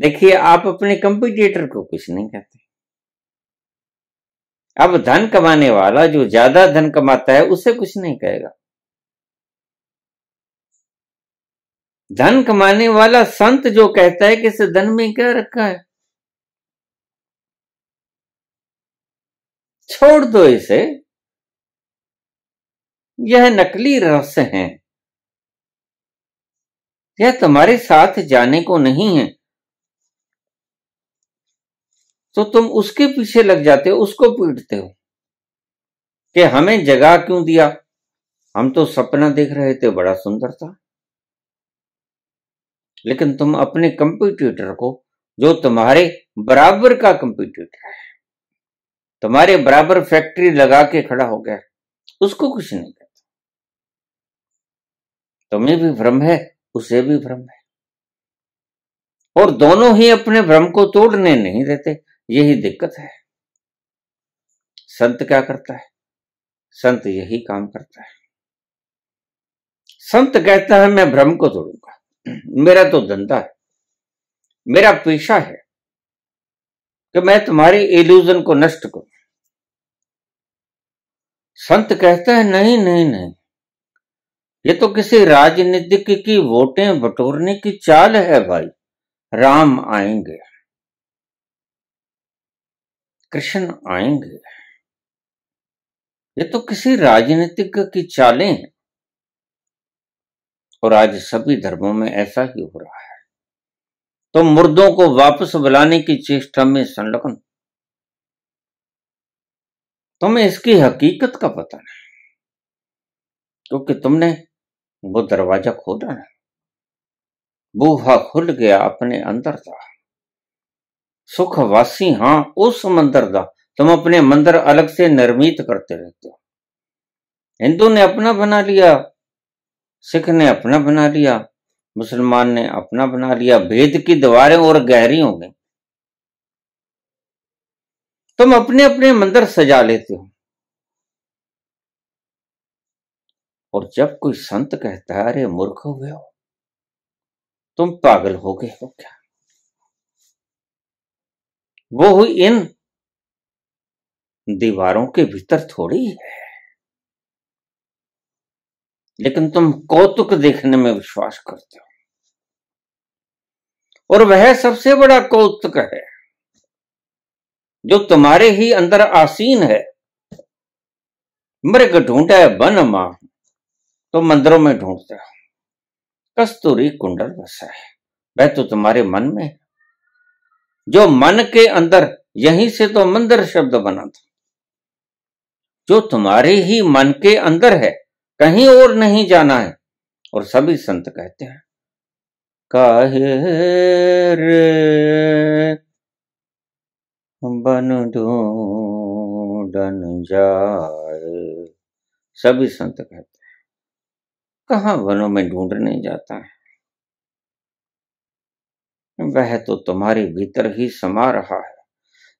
देखिए आप अपने कंपिटेटर को कुछ नहीं कहते अब धन कमाने वाला जो ज्यादा धन कमाता है उसे कुछ नहीं कहेगा धन कमाने वाला संत जो कहता है कि इसे धन में क्या रखा है छोड़ दो इसे यह नकली रहस्य है यह तुम्हारे साथ जाने को नहीं है तो तुम उसके पीछे लग जाते हो उसको पीटते हो कि हमें जगा क्यों दिया हम तो सपना देख रहे थे बड़ा सुंदर था लेकिन तुम अपने कंप्यूटर को जो तुम्हारे बराबर का कंप्यूटर है तुम्हारे बराबर फैक्ट्री लगा के खड़ा हो गया उसको कुछ नहीं कहता तुम्हें भी भ्रम है उसे भी भ्रम है और दोनों ही अपने भ्रम को तोड़ने नहीं देते यही दिक्कत है संत क्या करता है संत यही काम करता है संत कहता है मैं भ्रम को तोड़ूंगा मेरा तो धंधा है मेरा पेशा है कि मैं तुम्हारी एल्यूजन को नष्ट करूं संत कहता है नहीं नहीं नहीं ये तो किसी राजनीतिक की वोटें बटोरने की चाल है भाई राम आएंगे कृष्ण आएंगे ये तो किसी राजनीतिक की चालें हैं और आज सभी धर्मों में ऐसा ही हो रहा है तो मुर्दों को वापस बुलाने की चेष्टा में संलग्न तुम्हें इसकी हकीकत का पता नहीं क्योंकि तुमने वो दरवाजा खोला ना बूहा खुल गया अपने अंदर था सुखवासी हां उस मंदिर का तुम अपने मंदिर अलग से निर्मित करते रहते हो हिंदू ने अपना बना लिया सिख ने अपना बना लिया मुसलमान ने अपना बना लिया भेद की दीवारें और गहरी हो गई तुम अपने अपने मंदिर सजा लेते हो और जब कोई संत कहता है अरे मूर्ख हुए हो तुम पागल हो गए हो क्या वो इन दीवारों के भीतर थोड़ी है लेकिन तुम कौतुक देखने में विश्वास करते हो और वह सबसे बड़ा कौतुक है जो तुम्हारे ही अंदर आसीन है मृग ढूंढे बन मां तो मंदिरों में ढूंढते हो कस्तूरी कुंडल बसा है वह तो तुम्हारे मन में है जो मन के अंदर यहीं से तो मंदिर शब्द बना था जो तुम्हारे ही मन के अंदर है कहीं और नहीं जाना है और सभी संत कहते हैं काहे रे बन ढूंढन जाए सभी संत कहते हैं कहा वनों में ढूंढने जाता है वह तो तुम्हारे भीतर ही समा रहा है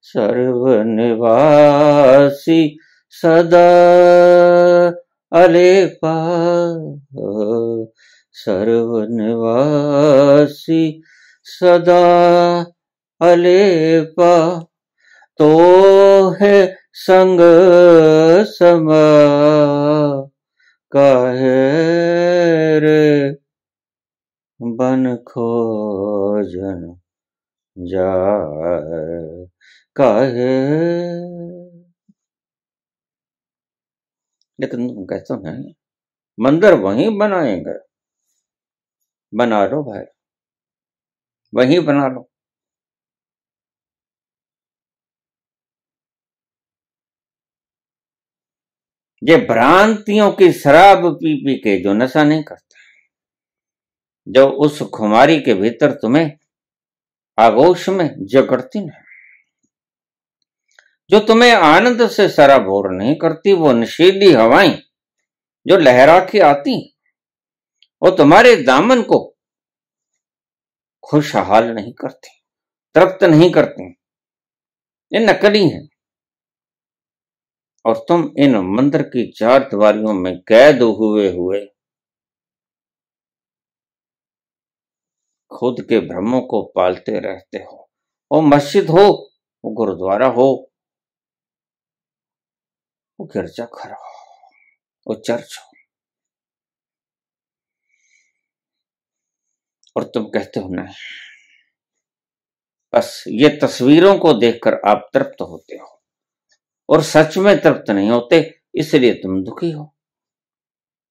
सर्वनिवासी सदा अलेपा सर्व निवासी सदा अलेपा तो है संग समा का है बन खोजन जा कहे लेकिन तुम कहते हैं मंदिर वहीं बनाएंगे बना लो भाई वहीं बना लो ये भ्रांतियों की शराब पी पी के जो नशा नहीं करते जो उस खुमारी के भीतर तुम्हें आगोश में जकड़ती है जो तुम्हें आनंद से सराबोर नहीं करती वो नशीली हवाएं जो लहरा के आती वो तुम्हारे दामन को खुशहाल नहीं करती तृप्त नहीं करती ये नकली है और तुम इन मंदिर की चार दीवारियों में कैद हुए हुए खुद के भ्रमों को पालते रहते हो वो मस्जिद हो वो गुरुद्वारा हो वो घर हो वो चर्च हो और तुम कहते हो नहीं बस ये तस्वीरों को देखकर आप तृप्त होते हो और सच में तृप्त नहीं होते इसलिए तुम दुखी हो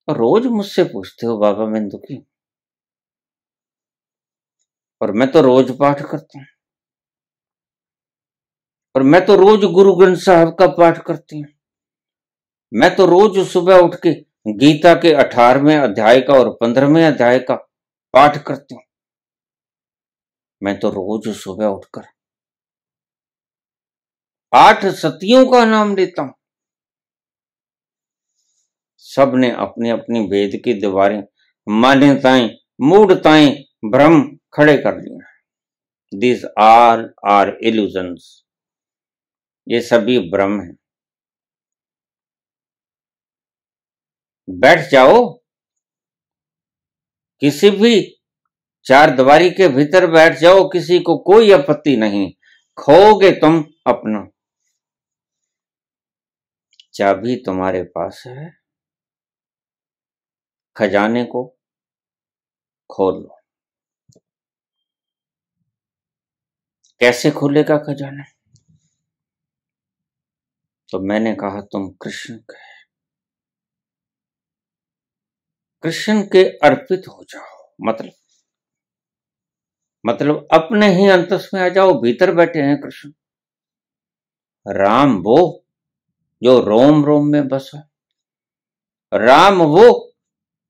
और रोज मुझसे पूछते हो बाबा मैं दुखी हूं और मैं तो रोज पाठ करता हूं और मैं तो रोज गुरु ग्रंथ साहब का पाठ करती हूँ मैं तो रोज सुबह उठ के गीता के अठारहवें अध्याय का और पंद्रहवें अध्याय का पाठ करती हूँ मैं तो रोज सुबह उठकर आठ सतियों का नाम लेता हूं सबने अपनी अपनी वेद की दीवारें मान्यताएं मूढ़ताएं भ्रम खड़े कर लिए दिस आर आर इल्यूजन्स ये सभी ब्रह्म है बैठ जाओ किसी भी चार दीवारी के भीतर बैठ जाओ किसी को कोई आपत्ति नहीं खोगे तुम अपना चाबी तुम्हारे पास है खजाने को खोल लो कैसे खोलेगा खजाना तो मैंने कहा तुम कृष्ण के कृष्ण के अर्पित हो जाओ मतलब मतलब अपने ही अंतस में आ जाओ भीतर बैठे हैं कृष्ण राम वो जो रोम रोम में बसा राम वो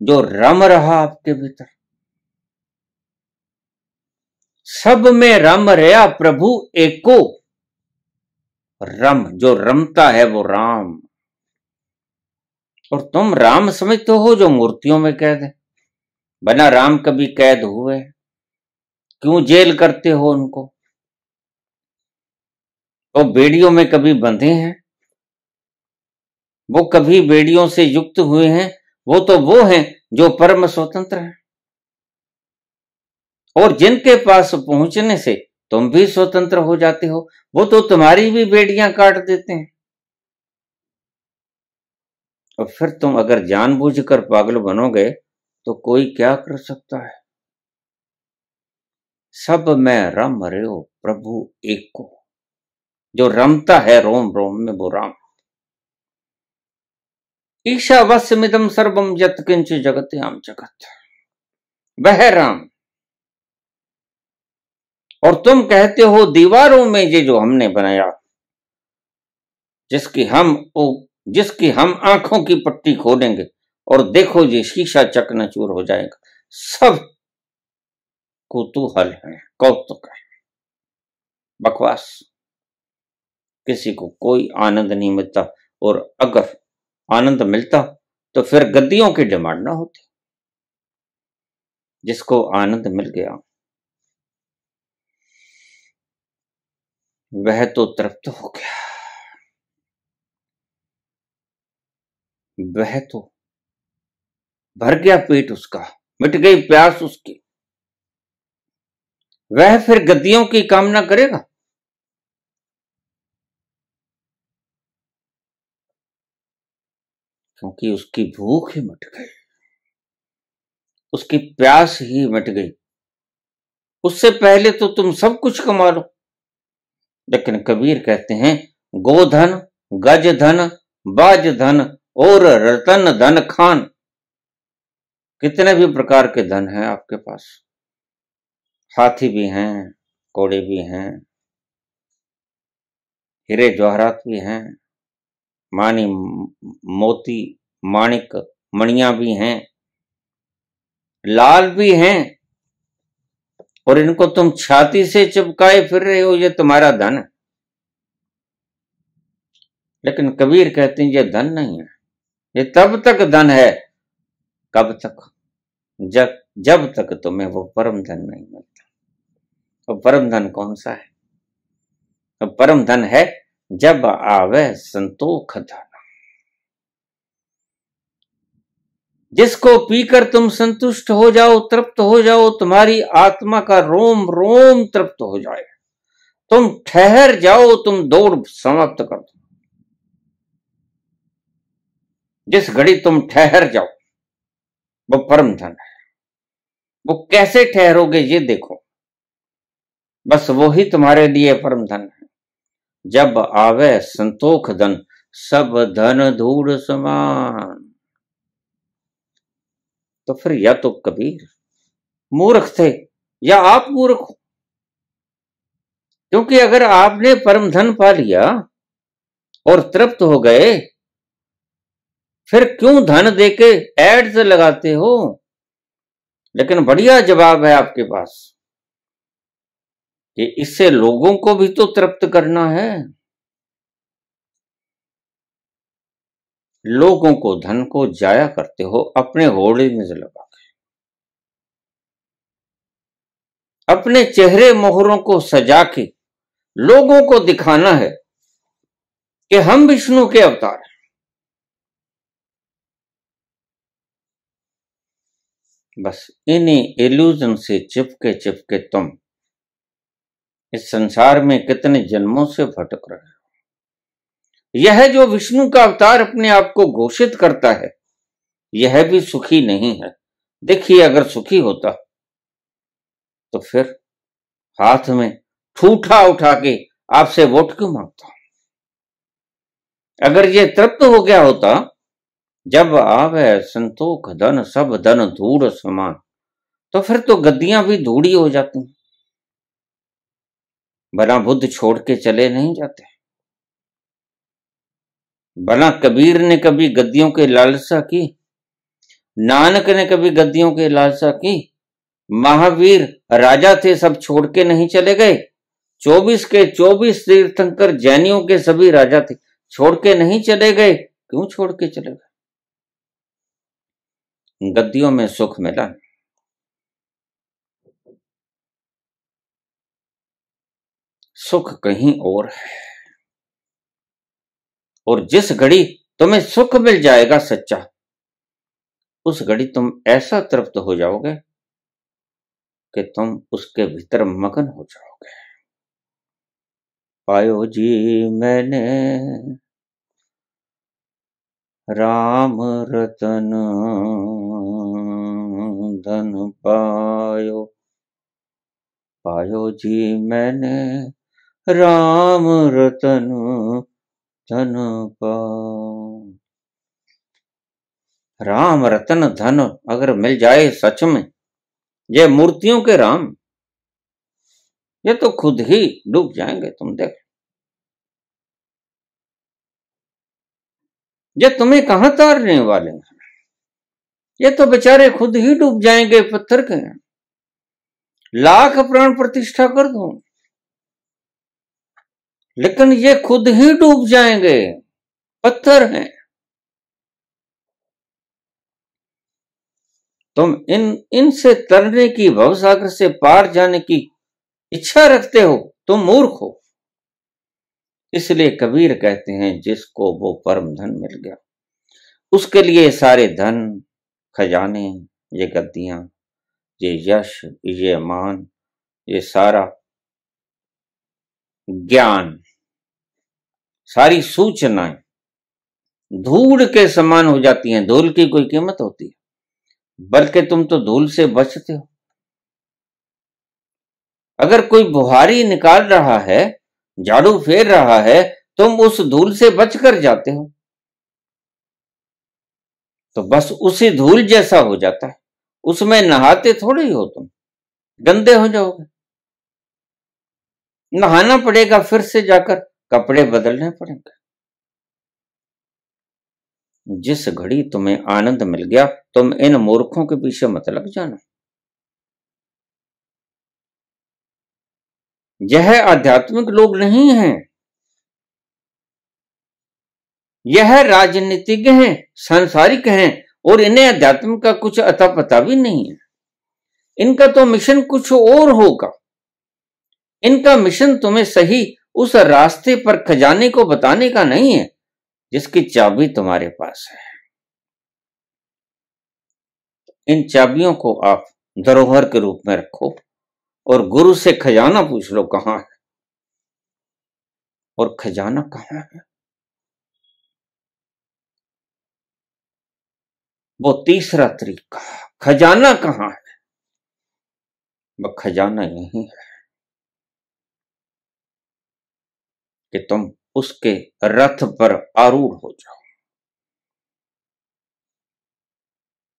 जो रम रहा आपके भीतर सब में रम रया प्रभु एको रम जो रमता है वो राम और तुम राम समझते हो जो मूर्तियों में कैद है बना राम कभी कैद हुए क्यों जेल करते हो उनको वो तो बेड़ियों में कभी बंधे हैं वो कभी बेड़ियों से युक्त हुए हैं वो तो वो हैं जो परम स्वतंत्र हैं और जिनके पास पहुंचने से तुम भी स्वतंत्र हो जाते हो वो तो तुम्हारी भी बेड़ियां काट देते हैं और फिर तुम अगर जानबूझकर पागल बनोगे तो कोई क्या कर सकता है सब में रम रे हो प्रभु एक को जो रमता है रोम रोम में वो राम ईशावस्मिदम सर्वम जत किंच जगत आम जगत वह राम और तुम कहते हो दीवारों में ये जो हमने बनाया जिसकी हम जिसकी हम आंखों की पट्टी खोलेंगे और देखो ये शीशा चकनाचूर हो जाएगा सब कुतूहल है कौतुक है बकवास किसी को कोई आनंद नहीं मिलता और अगर आनंद मिलता तो फिर गद्दियों की डिमांड ना होती जिसको आनंद मिल गया वह तो तृप्त हो गया वह तो भर गया पेट उसका मिट गई प्यास उसकी वह फिर गद्दियों की कामना करेगा क्योंकि उसकी भूख ही मिट गई उसकी प्यास ही मिट गई उससे पहले तो तुम सब कुछ कमा लो लेकिन कबीर कहते हैं गोधन गज धन बाज धन और रतन धन खान कितने भी प्रकार के धन हैं आपके पास हाथी भी हैं कोड़े भी हैं हीरे जवाहरात भी हैं मानी मोती माणिक मणिया भी हैं लाल भी हैं और इनको तुम छाती से चिपकाए फिर रहे हो ये तुम्हारा धन है लेकिन कबीर कहते हैं ये धन नहीं है ये तब तक धन है कब तक जब जब तक तुम्हें वो परम धन नहीं मिलता वो तो परम धन कौन सा है तो परम धन है जब आवे संतोख धन जिसको पीकर तुम संतुष्ट हो जाओ तृप्त हो जाओ तुम्हारी आत्मा का रोम रोम तृप्त हो जाए तुम ठहर जाओ तुम दौड़ समाप्त कर दो जिस घड़ी तुम ठहर जाओ वो परम धन है वो कैसे ठहरोगे ये देखो बस वो ही तुम्हारे लिए परम धन है जब आवे संतोख धन सब धन धूड़ समान तो फिर या तो कबीर मूर्ख थे या आप मूर्ख हो क्योंकि अगर आपने परम धन पा लिया और तृप्त हो गए फिर क्यों धन देके एड्स लगाते हो लेकिन बढ़िया जवाब है आपके पास कि इससे लोगों को भी तो तृप्त करना है लोगों को धन को जाया करते हो अपने में लगा के अपने चेहरे मोहरों को सजा के लोगों को दिखाना है कि हम विष्णु के अवतार हैं बस इन्हीं एल्यूजन से चिपके चिपके तुम इस संसार में कितने जन्मों से भटक रहे हो यह जो विष्णु का अवतार अपने आप को घोषित करता है यह भी सुखी नहीं है देखिए अगर सुखी होता तो फिर हाथ में ठूठा उठा के आपसे वोट क्यों मांगता अगर ये तृप्त हो गया होता जब आवे संतोख धन सब धन धूड़ समान तो फिर तो गद्दियां भी धूड़ी हो जाती बना बुद्ध छोड़ के चले नहीं जाते भला कबीर ने कभी गद्दियों के लालसा की नानक ने कभी गद्दियों के लालसा की महावीर राजा थे सब छोड़ के नहीं चले गए चौबीस के चौबीस तीर्थंकर जैनियों के सभी राजा थे छोड़ के नहीं चले गए क्यों छोड़ के चले गए गद्दियों में सुख मिला सुख कहीं और है और जिस घड़ी तुम्हें सुख मिल जाएगा सच्चा उस घड़ी तुम ऐसा तृप्त हो जाओगे कि तुम उसके भीतर मगन हो जाओगे पायो जी मैंने राम रतन धन पायो पायो जी मैंने राम रतन धन का राम रतन धन अगर मिल जाए सच में ये मूर्तियों के राम ये तो खुद ही डूब जाएंगे तुम देख ये तुम्हें कहां तारने वाले हैं ये तो बेचारे खुद ही डूब जाएंगे पत्थर के लाख प्राण प्रतिष्ठा कर दो लेकिन ये खुद ही डूब जाएंगे पत्थर हैं तुम इन इनसे तरने की भवसागर से पार जाने की इच्छा रखते हो तुम मूर्ख हो इसलिए कबीर कहते हैं जिसको वो परम धन मिल गया उसके लिए सारे धन खजाने ये गद्दियां ये यश ये मान ये सारा ज्ञान सारी सूचनाएं धूल के समान हो जाती हैं धूल की कोई कीमत होती है बल्कि तुम तो धूल से बचते हो अगर कोई बुहारी निकाल रहा है झाड़ू फेर रहा है तुम उस धूल से बच कर जाते हो तो बस उसी धूल जैसा हो जाता है उसमें नहाते थोड़े ही हो तुम गंदे हो जाओगे नहाना पड़ेगा फिर से जाकर कपड़े बदलने पड़ेंगे जिस घड़ी तुम्हें आनंद मिल गया तुम इन मूर्खों के पीछे मत लग जाना यह आध्यात्मिक लोग नहीं हैं यह राजनीतिज्ञ हैं सांसारिक हैं और इन्हें अध्यात्म का कुछ अता पता भी नहीं है इनका तो मिशन कुछ और होगा इनका मिशन तुम्हें सही उस रास्ते पर खजाने को बताने का नहीं है जिसकी चाबी तुम्हारे पास है इन चाबियों को आप धरोहर के रूप में रखो और गुरु से खजाना पूछ लो कहां है और खजाना कहां है वो तीसरा तरीका खजाना कहां है वह खजाना यही है कि तुम उसके रथ पर आरूढ़ हो जाओ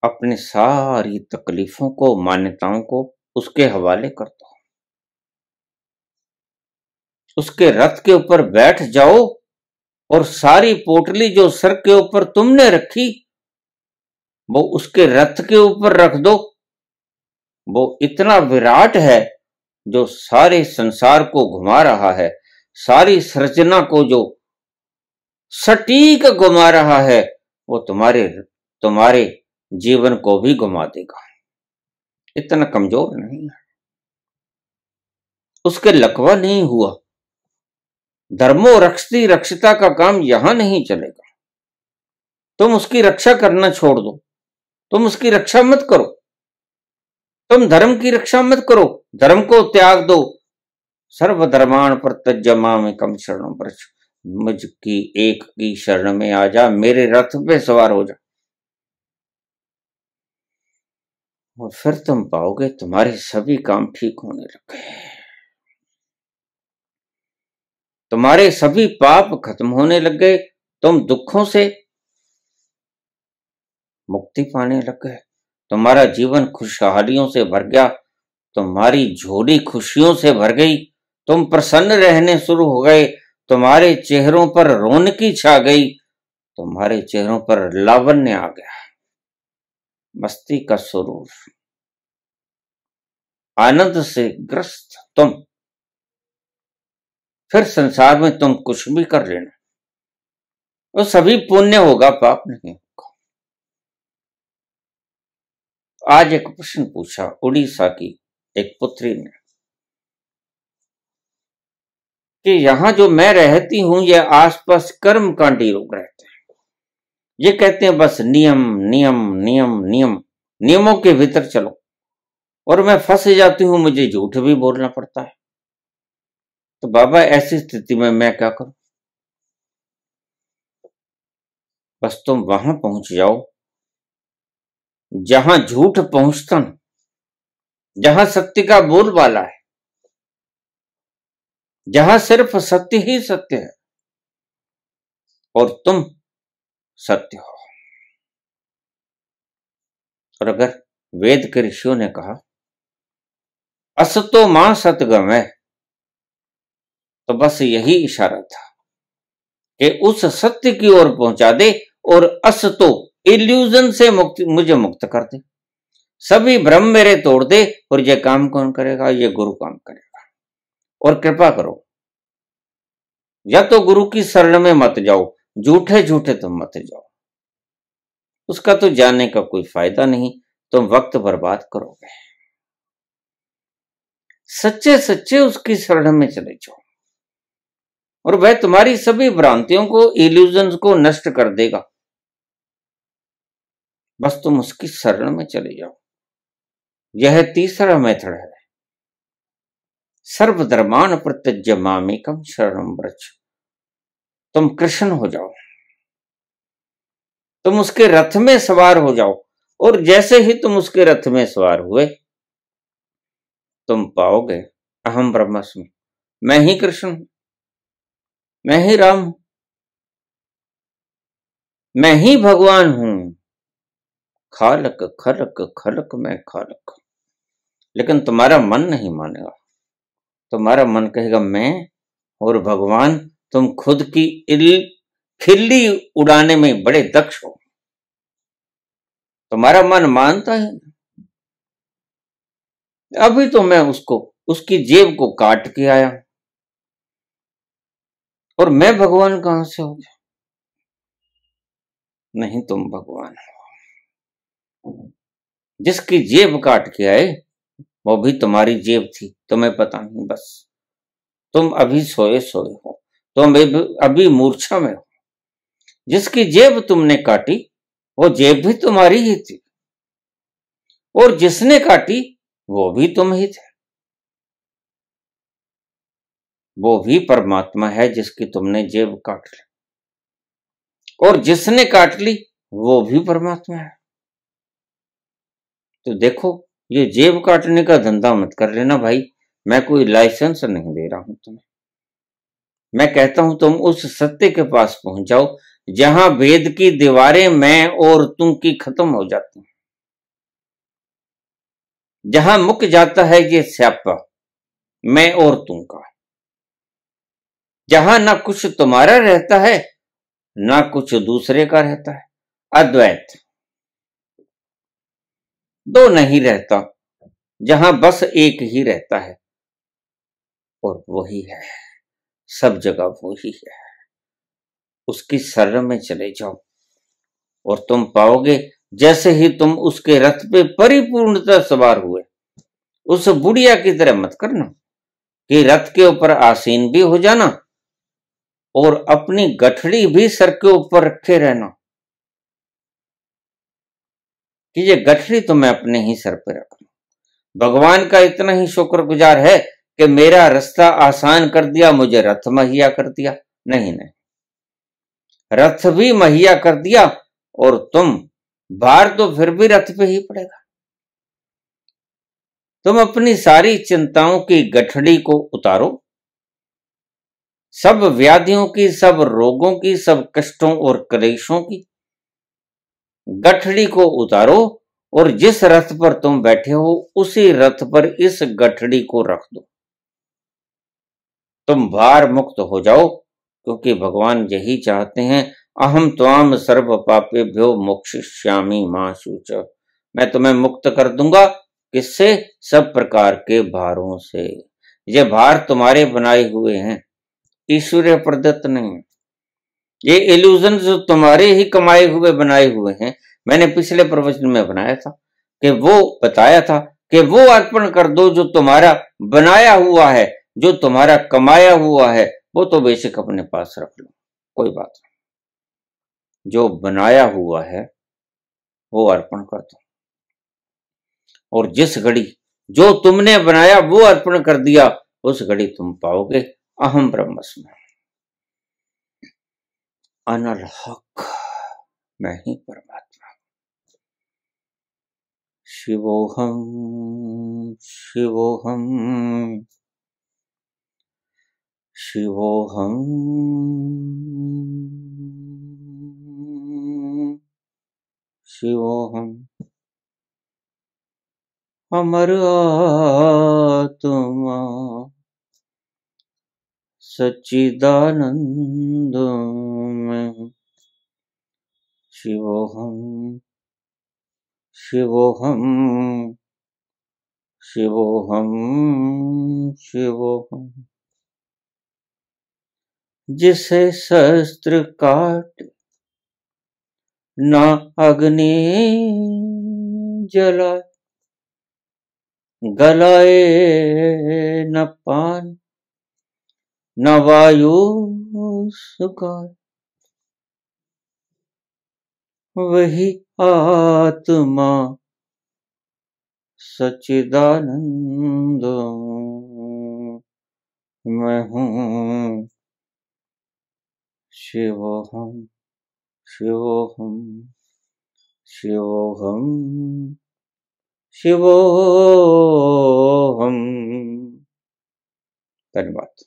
अपने सारी तकलीफों को मान्यताओं को उसके हवाले कर दो उसके रथ के ऊपर बैठ जाओ और सारी पोटली जो सर के ऊपर तुमने रखी वो उसके रथ के ऊपर रख दो वो इतना विराट है जो सारे संसार को घुमा रहा है सारी सृजना को जो सटीक घुमा रहा है वो तुम्हारे तुम्हारे जीवन को भी घुमा देगा इतना कमजोर नहीं है उसके लकवा नहीं हुआ धर्मो रक्षती रक्षिता का काम यहां नहीं चलेगा तुम उसकी रक्षा करना छोड़ दो तुम उसकी रक्षा मत करो तुम धर्म की रक्षा मत करो धर्म को त्याग दो सर्वधर्माण पर तजमा में कम शरण पर मुझ की एक की शरण में आ जा मेरे रथ पे सवार हो जा और फिर तुम पाओगे तुम्हारे सभी काम ठीक होने लगे तुम्हारे सभी पाप खत्म होने लग गए तुम दुखों से मुक्ति पाने लग गए तुम्हारा जीवन खुशहालियों से भर गया तुम्हारी झोली खुशियों से भर गई तुम प्रसन्न रहने शुरू हो गए तुम्हारे चेहरों पर रौनकी छा गई तुम्हारे चेहरों पर लावण्य आ गया मस्ती का स्वरूप आनंद से ग्रस्त तुम फिर संसार में तुम कुछ भी कर लेना वो सभी पुण्य होगा पाप नहीं होगा आज एक प्रश्न पूछा उड़ीसा की एक पुत्री ने कि यहां जो मैं रहती हूं ये आसपास कर्म कांडी लोग रहते हैं ये कहते हैं बस नियम नियम नियम नियम नियमों के भीतर चलो और मैं फंस जाती हूं मुझे झूठ भी बोलना पड़ता है तो बाबा ऐसी स्थिति में मैं क्या करूं बस तुम वहां पहुंच जाओ जहां झूठ पहुंचता ना जहां सत्य का बोलबाला है जहां सिर्फ सत्य ही सत्य है और तुम सत्य हो और अगर वेद के ऋषियों ने कहा असतो मां सतगम है तो बस यही इशारा था कि उस सत्य की ओर पहुंचा दे और असतो इल्यूजन से मुक्त मुझे मुक्त कर दे सभी भ्रम मेरे तोड़ दे और ये काम कौन करेगा ये गुरु काम करेगा और कृपा करो या तो गुरु की शरण में मत जाओ झूठे झूठे तुम मत जाओ उसका तो जानने का कोई फायदा नहीं तुम वक्त बर्बाद करोगे सच्चे सच्चे उसकी शरण में चले जाओ और वह तुम्हारी सभी भ्रांतियों को इल्यूजन को नष्ट कर देगा बस तुम उसकी शरण में चले जाओ यह तीसरा मेथड है सर्वधर्मान प्रत्यज्य मामेकम शरण व्रज तुम कृष्ण हो जाओ तुम उसके रथ में सवार हो जाओ और जैसे ही तुम उसके रथ में सवार हुए तुम पाओगे अहम ब्रह्मस्मि मैं ही कृष्ण हूं मैं ही राम हूं मैं ही भगवान हूं खालक खलक खलक मैं खालक लेकिन तुम्हारा मन नहीं मानेगा तुम्हारा तो मन कहेगा मैं और भगवान तुम खुद की इल खिल्ली उड़ाने में बड़े दक्ष हो तुम्हारा तो मन मानता है अभी तो मैं उसको उसकी जेब को काट के आया और मैं भगवान कहां से हो गया नहीं तुम भगवान हो जिसकी जेब काट के आए वो भी तुम्हारी जेब थी तुम्हें पता नहीं बस तुम अभी सोए सोए हो तुम अभी मूर्छा में हो जिसकी जेब तुमने काटी वो जेब भी तुम्हारी ही थी और जिसने काटी वो भी तुम ही थे वो भी परमात्मा है जिसकी तुमने जेब काट ली और जिसने काट ली वो भी परमात्मा है तो देखो ये जेब काटने का धंधा मत कर लेना भाई मैं कोई लाइसेंस नहीं दे रहा हूं तुम्हें मैं कहता हूं तुम उस सत्य के पास पहुंच जाओ जहां वेद की दीवारें मैं और तुम की खत्म हो जाती हैं जहां मुक जाता है ये स्यापा मैं और तुम का जहां ना कुछ तुम्हारा रहता है ना कुछ दूसरे का रहता है अद्वैत दो नहीं रहता जहां बस एक ही रहता है और वही है सब जगह वही है उसकी शरण में चले जाओ और तुम पाओगे जैसे ही तुम उसके रथ पे परिपूर्णता सवार हुए उस बुढ़िया की तरह मत करना कि रथ के ऊपर आसीन भी हो जाना और अपनी गठड़ी भी सर के ऊपर रखे रहना कि ये गठरी तो मैं अपने ही सर पर रखू भगवान का इतना ही शुक्रगुजार है कि मेरा रास्ता आसान कर दिया मुझे रथ मुहैया कर दिया नहीं नहीं रथ भी मुहैया कर दिया और तुम भार तो फिर भी रथ पे ही पड़ेगा तुम अपनी सारी चिंताओं की गठड़ी को उतारो सब व्याधियों की सब रोगों की सब कष्टों और कलेशों की गठड़ी को उतारो और जिस रथ पर तुम बैठे हो उसी रथ पर इस गठड़ी को रख दो तुम भार मुक्त हो जाओ क्योंकि भगवान यही चाहते हैं अहम त्वाम सर्व पापे भ्यो मोक्ष श्यामी मां शूच मैं तुम्हें मुक्त कर दूंगा किससे सब प्रकार के भारों से ये भार तुम्हारे बनाए हुए हैं ईश्वरीय प्रदत्त नहीं ये इल्यूजन जो तुम्हारे ही कमाए हुए बनाए हुए हैं मैंने पिछले प्रवचन में बनाया था कि वो बताया था कि वो अर्पण कर दो जो तुम्हारा बनाया हुआ है जो तुम्हारा कमाया हुआ है वो तो बेशक अपने पास रख लो कोई बात नहीं जो बनाया हुआ है वो अर्पण कर दो और जिस घड़ी जो तुमने बनाया वो अर्पण कर दिया उस घड़ी तुम पाओगे अहम ब्रह्मस्म अनल हक मैं ही परमात्मा शिवोहम शिवोहम शिवोहम शिवोहम अमर आत्मा सच्चिदानंद में शिवोहम शिवोहम शिवोहम शिवोहम जिसे शस्त्र काट ना अग्नि जला गलाए न पान न वायु सुकार वही आत्मा सचिदानंद मैं हूँ शिवोहम शिवोहम शिवोहम शिवोहम धन्यवाद